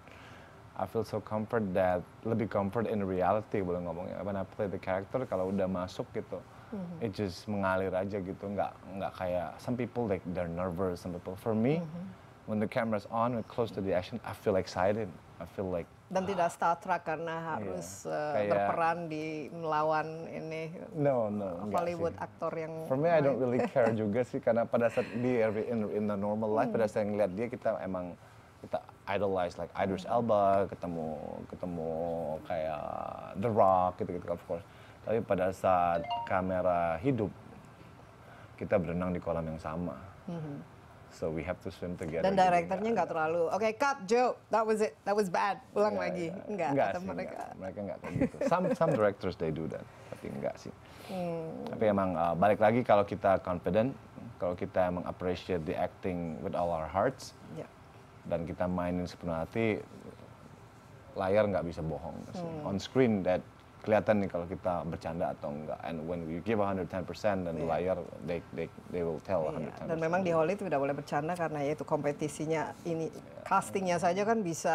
I feel so comfort that lebih comfort in reality boleh ngomongnya when I play the character kalau udah masuk gitu mm-hmm. it just mengalir aja gitu nggak nggak kayak some people like they're nervous some people for me mm-hmm. when the camera's on and close to the action I feel excited I feel like dan tidak ah. star trek karena iya. harus yeah. kayak, berperan di melawan ini no no Hollywood aktor yang for me I don't really care juga sih karena pada saat di in, in the normal life mm. pada mm-hmm. saat ngeliat dia kita emang kita idolize like Idris mm-hmm. Elba ketemu ketemu kayak The Rock gitu gitu of course tapi pada saat kamera hidup, kita berenang di kolam yang sama. Mm-hmm. So we have to swim together. Dan gitu ya. direkturnya nggak terlalu, oke okay, cut Joe, that was it, that was bad, Pulang yeah, lagi. Yeah. Enggak, enggak sih, mereka. Enggak. Mereka nggak kayak gitu. Some, some directors they do that, tapi enggak sih. Hmm. Tapi emang uh, balik lagi kalau kita confident, kalau kita emang appreciate the acting with all our hearts, yeah. dan kita mainin sepenuh hati, layar nggak bisa bohong. Hmm. On screen that kelihatan nih kalau kita bercanda atau enggak and when you give 110% dan yeah. liar they, they, they will tell yeah. Iya, 110% dan memang di Hollywood tidak boleh bercanda karena ya itu kompetisinya ini yeah. castingnya saja kan bisa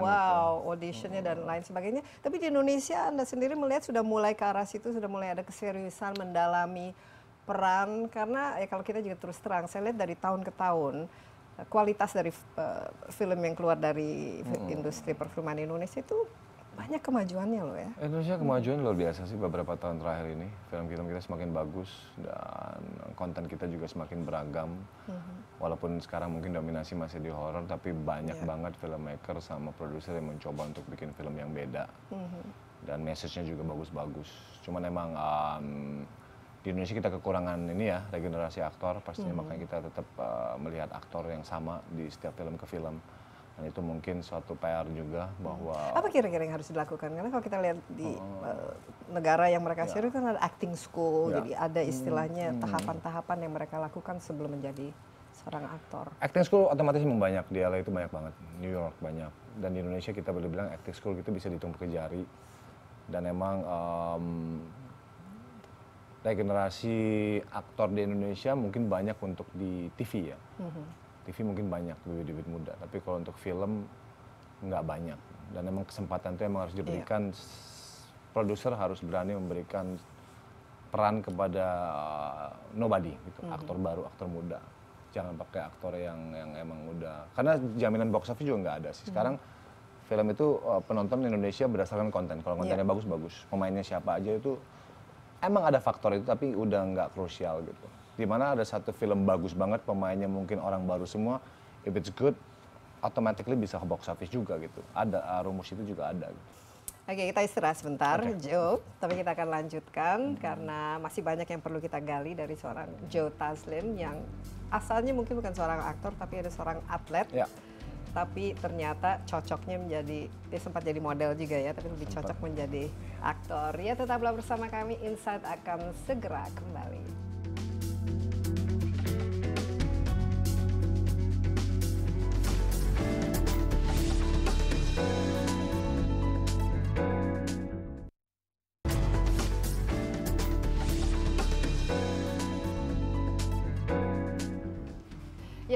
wow gitu. auditionnya hmm. dan lain sebagainya tapi di Indonesia Anda sendiri melihat sudah mulai ke arah situ sudah mulai ada keseriusan mendalami peran karena ya kalau kita juga terus terang saya lihat dari tahun ke tahun kualitas dari uh, film yang keluar dari hmm. industri perfilman Indonesia itu banyak kemajuannya loh ya. Indonesia kemajuan luar biasa sih beberapa tahun terakhir ini. Film-film kita semakin bagus dan konten kita juga semakin beragam. hmm Walaupun sekarang mungkin dominasi masih di horror tapi banyak yeah. banget filmmaker sama produser yang mencoba untuk bikin film yang beda. hmm Dan message-nya juga bagus-bagus. Cuman emang um, di Indonesia kita kekurangan ini ya regenerasi aktor pastinya -hmm. makanya kita tetap uh, melihat aktor yang sama di setiap film ke film. Dan itu mungkin suatu PR juga bahwa apa kira-kira yang harus dilakukan? Karena kalau kita lihat di uh, negara yang mereka yeah. kan ada acting school, yeah. jadi ada hmm, istilahnya tahapan hmm. tahapan-tahapan yang mereka lakukan sebelum menjadi seorang aktor. Acting school otomatis memang banyak di LA itu banyak banget, New York banyak, dan di Indonesia kita boleh bilang acting school itu bisa ditumpuk ke jari. Dan emang um, regenerasi aktor di Indonesia mungkin banyak untuk di TV ya. -hmm TV mungkin banyak duit-duit muda, tapi kalau untuk film nggak banyak. Dan emang kesempatan itu emang harus diberikan, yeah. produser harus berani memberikan peran kepada uh, nobody, gitu. Mm -hmm. aktor baru, aktor muda. Jangan pakai aktor yang yang emang muda. Karena jaminan box office juga nggak ada sih. Hmm. Sekarang mm -hmm. film itu uh, penonton Indonesia berdasarkan konten. Kalau kontennya yeah. Bagus -bagus. pemainnya siapa aja itu emang ada faktor itu, tapi udah nggak krusial gitu di mana ada satu film bagus banget pemainnya mungkin orang baru semua if it's good automatically bisa ke box office juga gitu ada ah, rumus itu juga ada gitu. Oke kita istirahat sebentar okay. Joe, tapi kita akan lanjutkan hmm. karena masih banyak yang perlu kita gali dari seorang Joe Taslim yang asalnya mungkin bukan seorang aktor tapi ada seorang atlet. Yeah tapi ternyata cocoknya menjadi dia sempat jadi model juga ya tapi lebih cocok menjadi aktor ya tetaplah bersama kami Insight akan segera kembali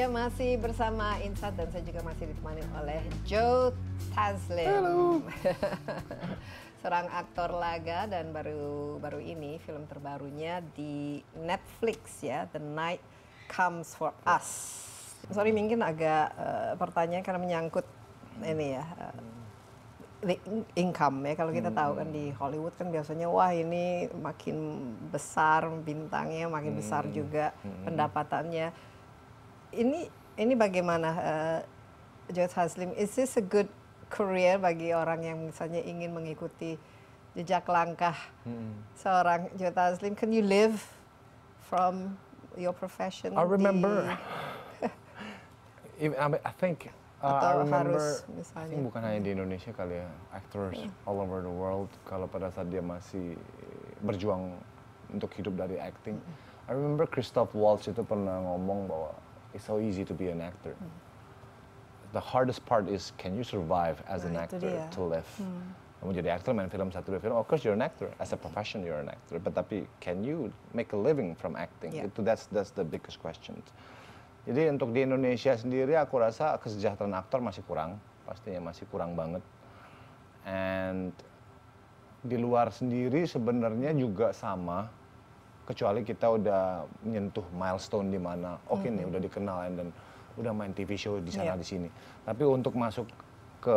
masih bersama Insat dan saya juga masih ditemani oleh Joe Taslim. Halo. Seorang aktor laga dan baru baru ini film terbarunya di Netflix ya, The Night Comes for Us. Sorry mungkin agak uh, pertanyaan karena menyangkut ini ya. Uh, income ya kalau kita tahu kan di hmm. Hollywood kan biasanya wah ini makin besar bintangnya makin besar hmm. juga hmm. pendapatannya ini ini bagaimana eh, Joe Taslim is this a good career bagi orang yang misalnya ingin mengikuti jejak langkah hmm. seorang Joe Taslim can you live from your profession I remember Di... I think Uh, Atau I remember, harus misalnya. I bukan hanya di Indonesia kali ya, actors yeah. Hmm. all over the world kalau pada saat dia masih berjuang untuk hidup dari acting. Mm. I remember Christoph Waltz itu pernah ngomong bahwa it's so easy to be an actor. Hmm. The hardest part is can you survive as nah, an actor to live. Hmm. Kamu jadi aktor main film satu dua film, of course you're an actor. As a profession you're an actor. But tapi can you make a living from acting? Yeah. Itu that's that's the biggest question. Jadi untuk di Indonesia sendiri aku rasa kesejahteraan aktor masih kurang, pastinya masih kurang banget. And di luar sendiri sebenarnya juga sama kecuali kita udah menyentuh milestone di mana oke okay mm -hmm. nih mm-hmm. udah dikenal dan udah main TV show di sana yeah. di sini. Tapi untuk masuk ke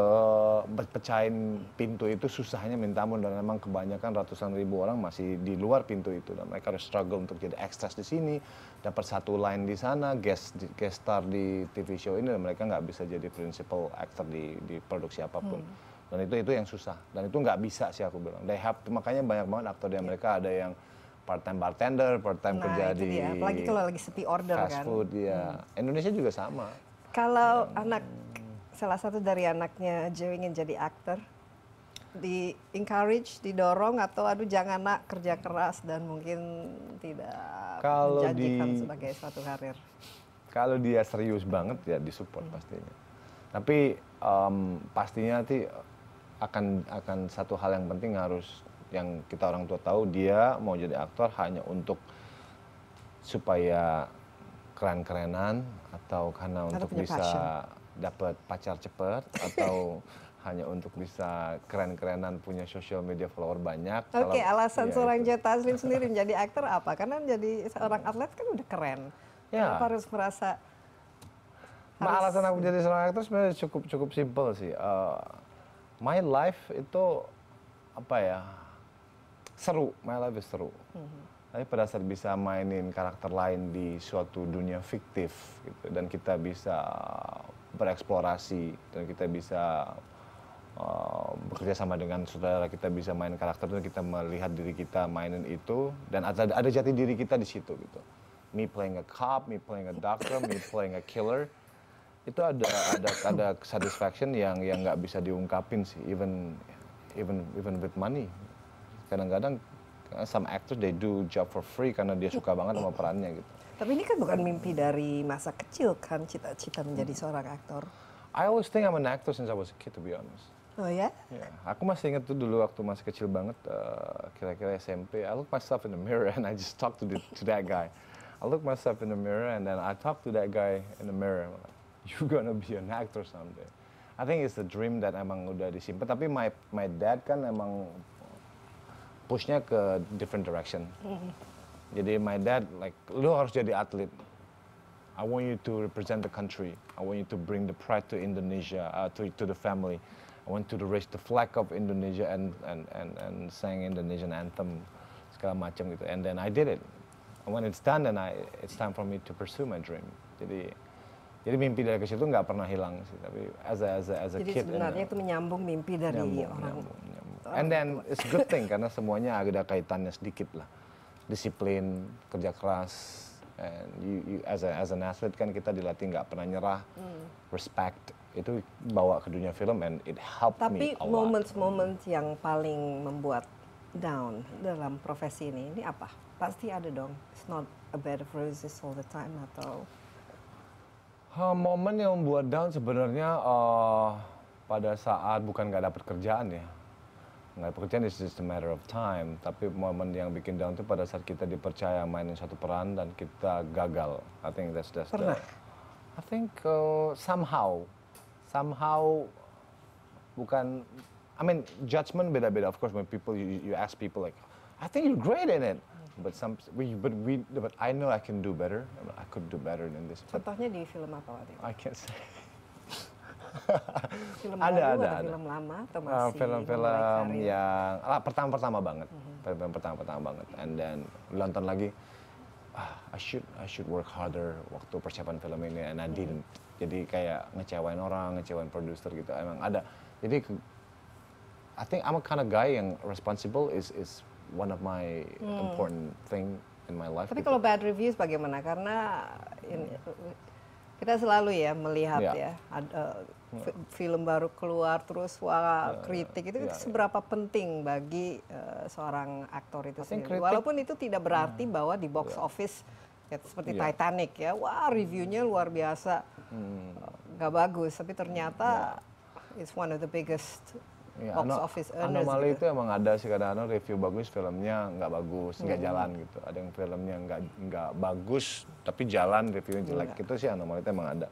pecahin pintu itu susahnya minta ampun dan memang kebanyakan ratusan ribu orang masih di luar pintu itu dan mereka harus struggle untuk jadi extras di sini dapat satu line di sana guest guest star di TV show ini dan mereka nggak bisa jadi principal actor di di produksi apapun hmm. dan itu itu yang susah dan itu nggak bisa sih aku bilang they have makanya banyak banget aktor di iya. Amerika yeah. ada yang part time bartender, part time nah, kerja di dia. apalagi kalau lagi sepi order fast kan. food ya. Hmm. Indonesia juga sama. Kalau hmm. anak salah satu dari anaknya Jo ingin jadi aktor di encourage, didorong atau aduh jangan nak kerja keras dan mungkin tidak kalau menjanjikan di, sebagai suatu karir. Kalau dia serius banget ya disupport hmm. pastinya. Tapi um, pastinya nanti akan akan satu hal yang penting harus yang kita orang tua tahu dia mau jadi aktor hanya untuk supaya keren-kerenan atau karena atau untuk bisa dapat pacar cepat atau hanya untuk bisa keren-kerenan punya social media follower banyak. Oke, okay, alasan ya seorang Jeta Taslim sendiri menjadi aktor apa? Karena menjadi seorang atlet kan udah keren. Ya. Kenapa harus merasa nah, harus... alasan aku jadi seorang aktor sebenarnya cukup cukup simpel sih. Uh, my life itu apa ya? seru my life is seru mm-hmm. tapi pada saat bisa mainin karakter lain di suatu dunia fiktif gitu dan kita bisa uh, bereksplorasi dan kita bisa uh, bekerja sama dengan saudara kita bisa main karakter dan kita melihat diri kita mainin itu dan ada ada jati diri kita di situ gitu me playing a cop me playing a doctor me playing a killer itu ada ada ada satisfaction yang yang nggak bisa diungkapin sih even even even with money kadang-kadang eh, some actors they do job for free karena dia suka banget sama perannya gitu. Tapi ini kan bukan mimpi dari masa kecil kan cita-cita menjadi seorang aktor. I always think I'm an actor since I was a kid to be honest. Oh ya? Yeah? yeah. Aku masih ingat tuh dulu waktu masih kecil banget kira eh, kira-kira SMP. I look myself in the mirror and I just talk to the, to that guy. I look myself in the mirror and then I talk to that guy in the mirror. I'm like, You're gonna be an actor someday. I think it's a dream that emang udah disimpan. Tapi my my dad kan emang pushnya ke different direction. Mm. Jadi my dad like lu harus jadi atlet. I want you to represent the country. I want you to bring the pride to Indonesia, uh, to to the family. I want you to raise the flag of Indonesia and and and and sang Indonesian anthem segala macam gitu. And then I did it. And when it's done, then I it's time for me to pursue my dream. Jadi jadi mimpi dari kecil itu nggak pernah hilang sih, tapi as a, as a, as a jadi kid. Jadi sebenarnya uh, itu menyambung mimpi dari nyambung, orang. Nyambung and then it's good thing karena semuanya ada kaitannya sedikit lah disiplin kerja keras and you, you as a, as an athlete kan kita dilatih nggak pernah nyerah mm. respect itu bawa ke dunia film and it helped tapi me a moments-moments yang paling membuat down dalam profesi ini ini apa pasti ada dong it's not a bed of roses all the time atau uh, momen yang membuat down sebenarnya uh, pada saat bukan nggak dapat kerjaan ya Nah pekerjaan is just a matter of time, tapi momen yang bikin down itu pada saat kita dipercaya mainin satu peran dan kita gagal. I think that's the Pernah? The, I think uh, somehow, somehow bukan, I mean judgment beda-beda. Of course when people, you, you ask people like, I think you're great in it. But some, we, but we, but I know I can do better. I could do better than this. Contohnya di film apa waktu itu? I can't say film ada, baru ada, atau ada. film lama atau ah, masih uh, film-film yang ah, pertama pertama banget mm-hmm. film pertama pertama banget and then nonton lagi ah, I should I should work harder waktu persiapan film ini and I mm-hmm. didn't mm-hmm. jadi kayak ngecewain orang ngecewain produser gitu emang ada jadi I think I'm a kind of guy yang responsible is is one of my hmm. important thing in my life. Tapi gitu. kalau bad reviews bagaimana? Karena in, kita selalu ya melihat yeah. ya, ya ada, eh, Hmm. film baru keluar terus wah ya, ya. kritik itu ya, seberapa penting bagi eh, seorang aktor itu sendiri walaupun itu tidak berarti hmm. bahwa di box office seperti Titanic ya wah reviewnya hmm. luar biasa nggak bagus tapi ternyata it's one of the biggest Ya, box office earners anomali gitu. itu emang ada sih kadang-kadang review bagus filmnya nggak bagus nggak hmm. jalan gitu ada yang filmnya nggak nggak bagus tapi jalan reviewnya jelek Enggak. itu sih anomali itu emang ada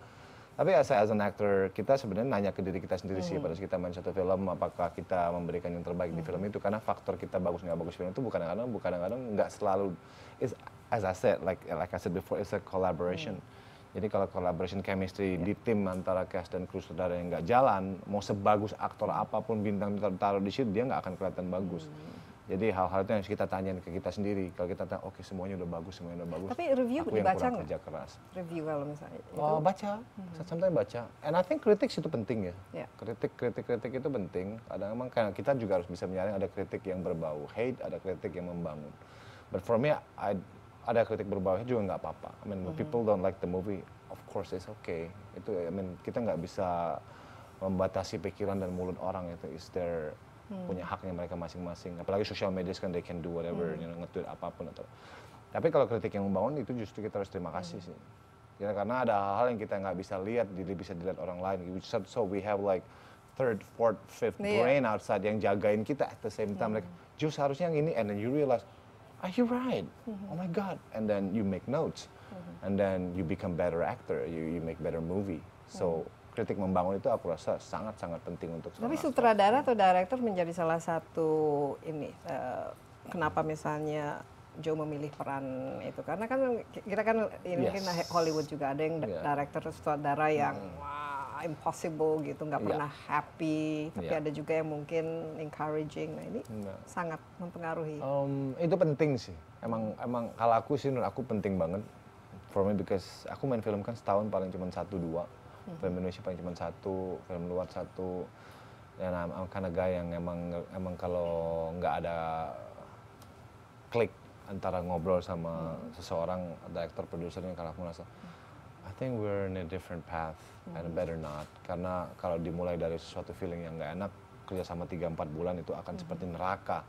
tapi as, as an actor kita sebenarnya nanya ke diri kita sendiri sih mm-hmm. pada saat kita main satu film apakah kita memberikan yang terbaik di mm-hmm. film itu karena faktor kita bagus nggak bagus film itu bukan kadang-kadang bukan kadang-kadang nggak selalu it's, as I said like like I said before it's a collaboration mm-hmm. jadi kalau collaboration chemistry yeah. di tim antara cast dan kru saudara yang nggak jalan, mau sebagus aktor apapun bintang taruh di situ dia nggak akan kelihatan bagus. Hmm. Jadi hal-hal itu yang harus kita tanyain ke kita sendiri. Kalau kita tanya, oke okay, semuanya udah bagus, semuanya udah bagus. Tapi review aku dibaca yang kerja keras. Review kalau misalnya. Oh baca, mm-hmm. sometimes baca. And I think kritik itu penting ya. kritik ya. Kritik, kritik, kritik itu penting. Ada memang karena kita juga harus bisa menyaring ada kritik yang berbau hate, ada kritik yang membangun. But for me, I, ada kritik berbau hate juga nggak apa-apa. I mean, mm-hmm. people don't like the movie, of course it's okay. Itu, I mean, kita nggak bisa membatasi pikiran dan mulut orang itu is their hmm. punya haknya mereka masing-masing. Apalagi social media kan they can do whatever, hmm. you know, nge-tweet apapun atau. Tapi kalau kritik yang membangun itu justru kita harus terima kasih hmm. sih. Ya, karena ada hal-hal yang kita nggak bisa lihat, jadi bisa dilihat orang lain. Which so we have like third, fourth, fifth yeah. brain outside yang jagain kita at the same time. Hmm. Like, just harusnya yang ini, and then you realize, are you right? Hmm. Oh my God! And then you make notes, hmm. and then you become better actor. You you make better movie. So. Mm-hmm kritik membangun itu aku rasa sangat-sangat penting untuk Tapi sutradara atau director menjadi salah satu ini uh, kenapa misalnya Joe memilih peran itu karena kan kita kan ini yes. mungkin Hollywood juga ada yang yeah. director sutradara yang hmm. wah impossible gitu nggak pernah happy tapi yeah. ada juga yang mungkin encouraging nah ini nah. sangat mempengaruhi um, itu penting sih emang emang kalau aku sih aku penting banget for me because aku main film kan setahun paling cuma satu dua film Indonesia paling cuma satu film luar satu dan I'm, I'm yang emang emang kalau nggak ada klik antara ngobrol sama hmm. seseorang director produsernya kalau aku merasa I think we're in a different path hmm. and better not karena kalau dimulai dari sesuatu feeling yang nggak enak kerja sama 3 4 bulan itu akan hmm. seperti neraka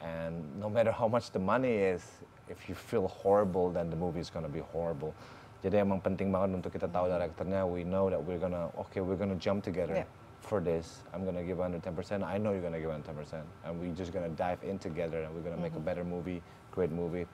and no matter how much the money is if you feel horrible then the movie is gonna be horrible jadi emang penting banget untuk kita tahu karakternya. We know that we're gonna okay, we're gonna jump together yeah. for this. I'm gonna give 110%. I know you're gonna give 110%. And we just gonna dive in together and we're gonna mm -hmm. make a mm-hmm. better movie, great movie.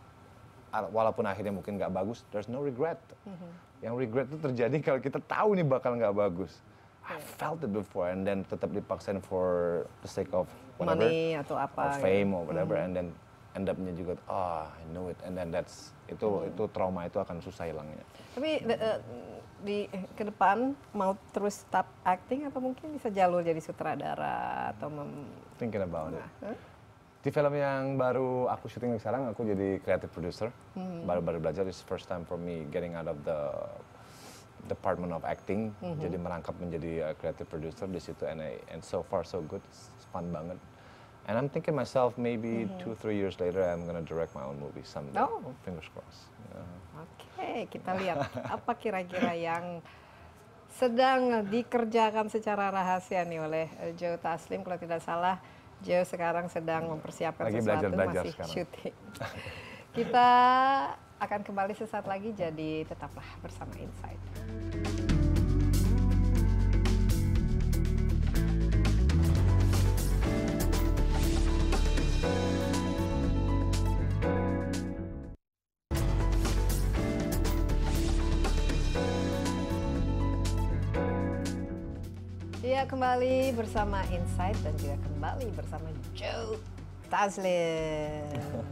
Walaupun akhirnya mungkin nggak bagus, there's no regret. Mm -hmm. Yang regret itu terjadi kalau kita tahu nih bakal nggak bagus. I felt it before and then tetap dipaksain for the sake of whatever, money atau apa, or fame gitu. or whatever, mm -hmm. and then end upnya juga ah oh, I know it and then that's itu hmm. itu trauma itu akan susah hilangnya. Tapi uh, di eh, ke depan mau terus stop acting atau mungkin bisa jalur jadi sutradara atau mem thinking about nah. it. Di film yang baru aku syuting sekarang aku jadi creative producer. Hmm. Baru-baru hmm. belajar is first time for me getting out of the department of acting. -hmm. Jadi merangkap menjadi creative producer di situ and I, and so far so good. It's fun banget. And I'm thinking myself, maybe mm-hmm. two, three years later, I'm going to direct my own movie someday. Oh. Fingers crossed. Yeah. Oke, okay, kita lihat apa kira-kira yang sedang dikerjakan secara rahasia nih oleh eh, Joe Taslim. Kalau tidak salah, Joe sekarang sedang mempersiapkan lagi sesuatu, belajar, belajar masih sekarang. syuting. kita akan kembali sesaat lagi, jadi tetaplah bersama Insight. kembali bersama Insight dan juga kembali bersama Joe Taslim.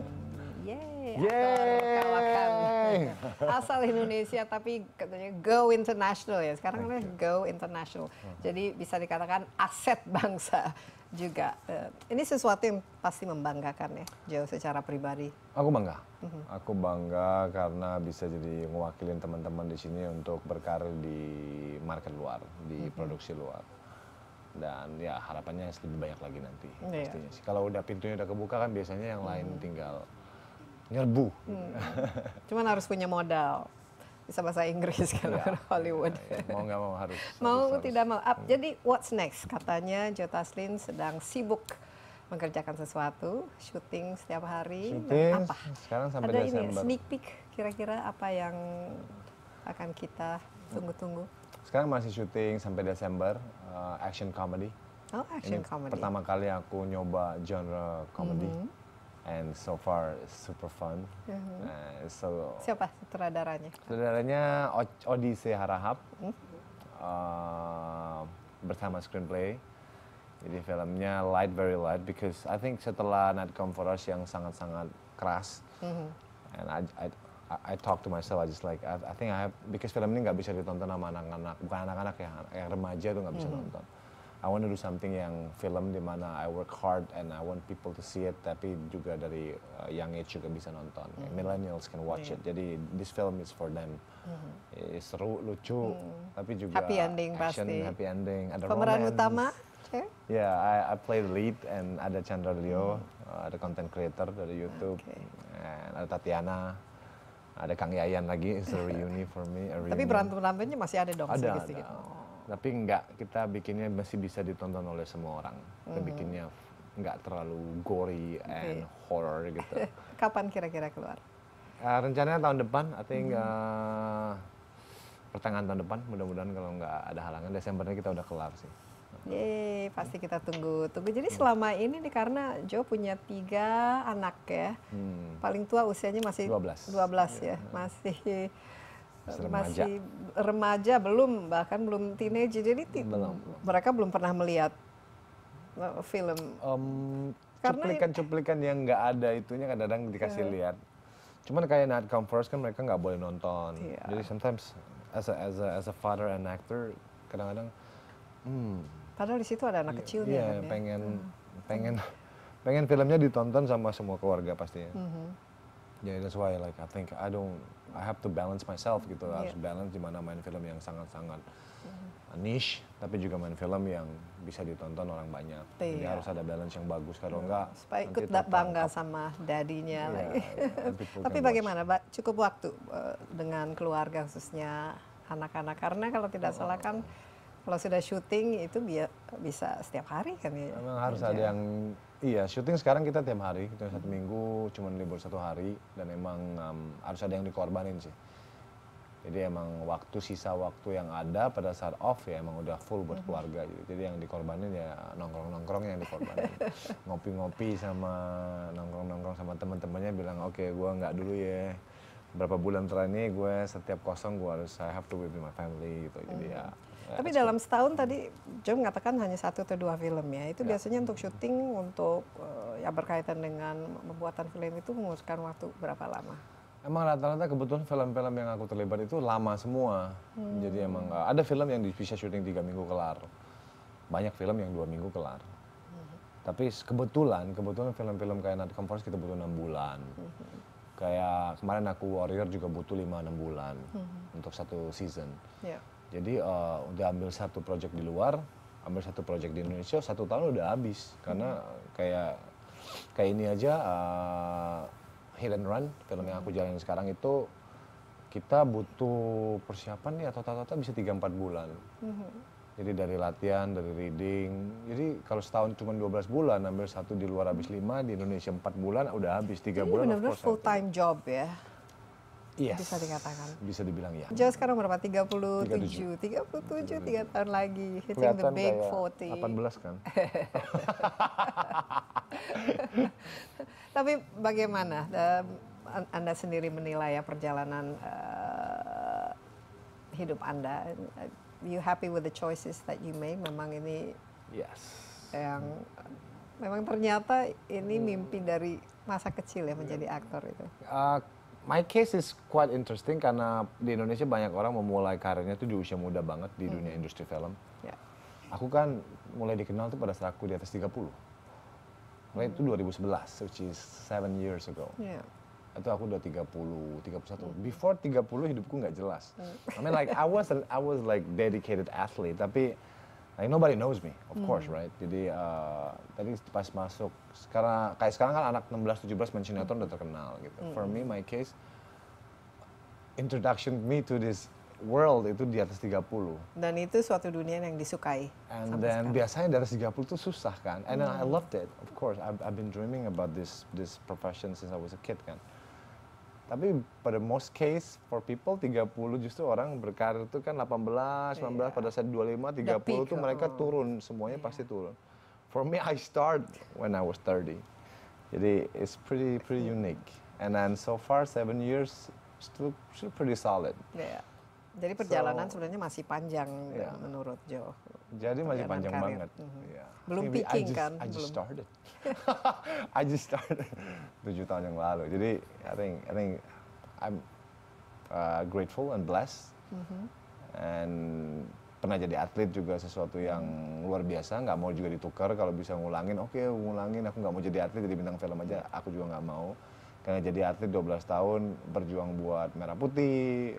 Yeay, Yeay. asal Indonesia tapi katanya go international ya. Sekarang namanya go international. Hmm. Jadi bisa dikatakan aset bangsa juga. Eh, ini sesuatu yang pasti membanggakan ya, Joe secara pribadi. Aku bangga. Mm-hmm. Aku bangga karena bisa jadi mewakili teman-teman di sini untuk berkarir di market luar, di mm-hmm. produksi luar dan ya harapannya lebih banyak lagi nanti yeah. pastinya sih. Kalau udah pintunya udah kebuka kan biasanya yang hmm. lain tinggal nyerbu. Hmm. Cuman harus punya modal bisa bahasa Inggris kalau iya. ya, Hollywood. Ya, ya. Mau nggak mau harus. mau harus, tidak harus. mau. Hmm. Jadi what's next? Katanya Joe Taslim sedang sibuk mengerjakan sesuatu, syuting setiap hari. Syuting. apa? Sekarang sampai Ada ini sneak peek kira-kira apa yang akan kita tunggu-tunggu? sekarang masih syuting sampai Desember uh, action comedy. Oh, action Ini comedy. Pertama kali aku nyoba genre comedy. Mm -hmm. And so far super fun. Mm -hmm. uh, so Siapa sutradaranya? Sutradaranya Odise Harahap. Mm -hmm. uh, bersama screenplay. Jadi filmnya light very light because I think setelah Night Come For Us yang sangat-sangat keras. Mm -hmm. And I, I I, talk to myself, I just like, I, I think I have, because film ini nggak bisa ditonton sama anak-anak, bukan anak-anak ya, yang remaja tuh nggak bisa mm -hmm. nonton. I want to do something yang film dimana I work hard and I want people to see it, tapi juga dari uh, young age juga bisa nonton. Mm -hmm. Millennials can watch yeah. it. Jadi this film is for them. Mm -hmm. It's eh, seru, lucu, mm -hmm. tapi juga happy ending action, pasti. happy ending. Ada Pemeran romance. utama? Okay. Yeah, I, I play the lead and ada Chandra Leo, mm -hmm. uh, ada content creator dari YouTube, okay. ada Tatiana ada Kang Yayan lagi it's a reunion for me a reunion. tapi berantem berantemnya masih ada dong ada, sedikit ada. Oh. tapi enggak kita bikinnya masih bisa ditonton oleh semua orang kita mm -hmm. bikinnya enggak terlalu gory and okay. horror gitu kapan kira-kira keluar uh, rencananya tahun depan I think mm -hmm. uh, pertengahan tahun depan mudah-mudahan kalau enggak ada halangan Desembernya kita udah kelar sih yeay pasti kita tunggu tunggu jadi hmm. selama ini nih karena Joe punya tiga anak ya hmm. paling tua usianya masih 12 iya. ya masih remaja. masih remaja belum bahkan belum teenager jadi belum. mereka belum pernah melihat eh, film um, cuplikan-cuplikan yang nggak ada itunya kadang-kadang dikasih yeah. lihat cuman kayak Not Come First kan mereka nggak boleh nonton yeah. jadi sometimes as a as a as a father and actor kadang-kadang hmm Padahal di situ ada anak ya. iya, kan ya. pengen hmm. pengen filmnya ditonton sama semua keluarga pastinya. Mm -hmm. Yeah, that's why like I think I don't I have to balance myself gitu. Yeah. Harus balance di mana main film yang sangat-sangat mm-hmm. niche tapi juga main film yang bisa ditonton orang banyak. Yeah. Jadi harus ada balance yang bagus kalau mm. enggak supaya ikut bangga up. sama dadinya yeah, lagi. Iya, tapi bagaimana, Pak? Cukup waktu eh, dengan keluarga khususnya anak-anak karena kalau tidak oh, salah kan oh kalau sudah syuting itu bisa setiap hari kan ya memang harus ada yang iya syuting sekarang kita tiap hari kita gitu, satu minggu cuma libur satu hari dan emang um, harus ada yang dikorbanin sih jadi emang waktu sisa waktu yang ada pada saat off ya emang udah full buat mhm. keluarga Jadi yang dikorbanin ya nongkrong-nongkrong yang dikorbanin. Ngopi-ngopi sama nongkrong-nongkrong sama teman-temannya bilang oke okay, gue nggak dulu ya. Berapa bulan terakhir ini gue setiap kosong gue harus I have to be with my family gitu. Jadi -hmm. ya tapi dalam setahun tadi joe mengatakan hanya satu atau dua film ya itu ya. biasanya untuk syuting untuk eh, yang berkaitan dengan pembuatan film itu menguruskan waktu berapa lama Emang rata-rata kebetulan film-film yang aku terlibat itu lama semua, hmm. jadi emang ada film yang bisa syuting tiga minggu kelar, banyak film yang dua minggu kelar. Hmm. Tapi kebetulan, kebetulan film-film kayak Night Conference kita butuh enam bulan. Hmm. Kayak kemarin aku Warrior juga butuh lima enam bulan hmm. untuk satu season. Yeah jadi uh, udah ambil satu project di luar ambil satu project di Indonesia satu tahun udah habis karena kayak kayak ini aja uh, hit and run film yang aku jalanin sekarang itu kita butuh persiapan ya total tata bisa 3-4 bulan. Mm-hmm. Jadi dari latihan, dari reading. Jadi kalau setahun cuma 12 bulan, ambil satu di luar habis lima, di Indonesia empat bulan udah habis tiga bulan. Ini benar-benar full time job ya yes. Iya. bisa dikatakan. Bisa dibilang ya. jauh sekarang berapa? 37, 37, 37 3 tahun lagi hitting Kelihatan the big 40. 18 kan. Tapi bagaimana eh, Anda sendiri menilai ya perjalanan uh, hidup Anda? You happy with the choices that you made? Memang ini yes. yang memang ternyata ini hmm. mimpi dari masa kecil ya menjadi iya. aktor itu. Uh, my case is quite interesting karena di Indonesia banyak orang memulai karirnya itu di usia muda banget di dunia industri film. Yeah. Aku kan mulai dikenal tuh pada saat aku di atas 30. Mulai hmm. itu 2011, which is 7 years ago. Yeah. Itu aku udah 30, 31. satu. Before 30 hidupku nggak jelas. I mean like I was an, I was like dedicated athlete tapi like nobody knows me of hmm. course right jadi uh, eh, tadi pas masuk sekarang kayak sekarang kan anak 16 17 main sinetron hmm. udah terkenal gitu hmm. for me my case introduction me to this world itu di atas 30 dan itu suatu dunia yang disukai and then sekarang. biasanya dari 30 tuh susah kan and hmm. then I hmm. loved it of course I've, I've been dreaming about this this profession since I was a kid kan tapi pada most case for people 30 justru orang berkarir itu kan 18, 19 yeah. pada saat 25, 30 puluh itu mereka turun, semuanya yeah. pasti turun. For me I start when I was 30. Jadi it's pretty pretty iya. unique. And then so far seven years still, still pretty solid. Yeah jadi perjalanan sebenarnya masih panjang iya. menurut joe jadi masih panjang banget mhm. iya. belum peaking kan I just started I just started 7 tahun yang lalu jadi I think I think I'm uh, grateful and blessed mm -hmm. and pernah jadi atlet juga sesuatu yang luar biasa Gak mau juga ditukar kalau bisa ngulangin oke okay, ngulangin aku gak mau jadi atlet jadi bintang film aja aku juga gak mau karena jadi atlet 12 tahun berjuang buat merah putih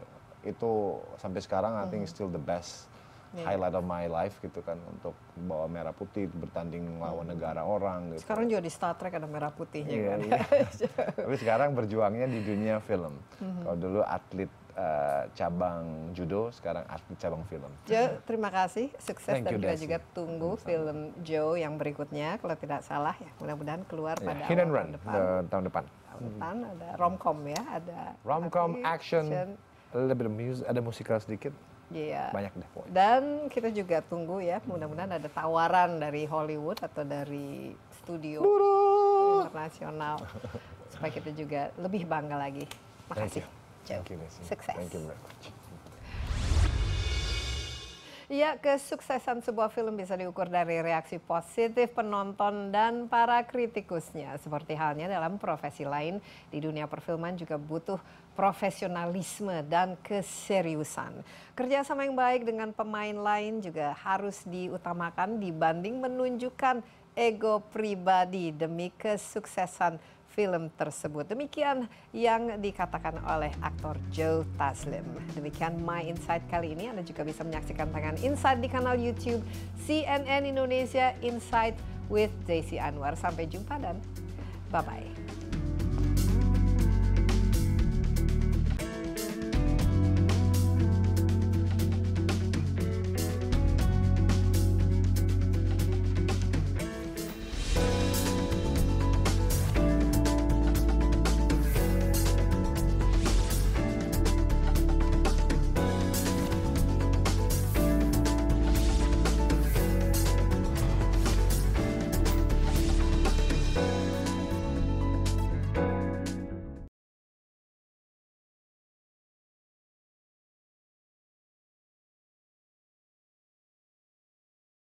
itu sampai sekarang I think hmm. still the best yeah. highlight of my life gitu kan untuk bawa merah putih bertanding lawan hmm. negara orang gitu. Sekarang juga di Star Trek ada merah putihnya yeah, kan. Yeah. Tapi sekarang berjuangnya di dunia film. hmm Kalau dulu atlet uh, cabang judo, sekarang atlet cabang film. Jo, terima kasih, sukses Thank dan kita juga tunggu Sama. film Joe yang berikutnya kalau tidak salah ya mudah-mudahan keluar yeah. pada Hit and Run tahun eh, depan. The, tahun depan. Tahun depan ada romcom ya, ada romcom action, action lebih music, ada musikal sedikit. Iya. Banyak deh. Pokoknya. Dan kita juga tunggu ya, mudah-mudahan ada tawaran dari Hollywood atau dari studio internasional supaya kita juga lebih bangga lagi. Makasih. Thank you. Thank you, Sukses. Thank you Iya, kesuksesan sebuah film bisa diukur dari reaksi positif penonton dan para kritikusnya. Seperti halnya dalam profesi lain di dunia perfilman juga butuh profesionalisme dan keseriusan. Kerjasama yang baik dengan pemain lain juga harus diutamakan dibanding menunjukkan ego pribadi demi kesuksesan film tersebut. Demikian yang dikatakan oleh aktor Joe Taslim. Demikian My Insight kali ini. Anda juga bisa menyaksikan tangan Insight di kanal YouTube CNN Indonesia Insight with Desi Anwar. Sampai jumpa dan bye-bye.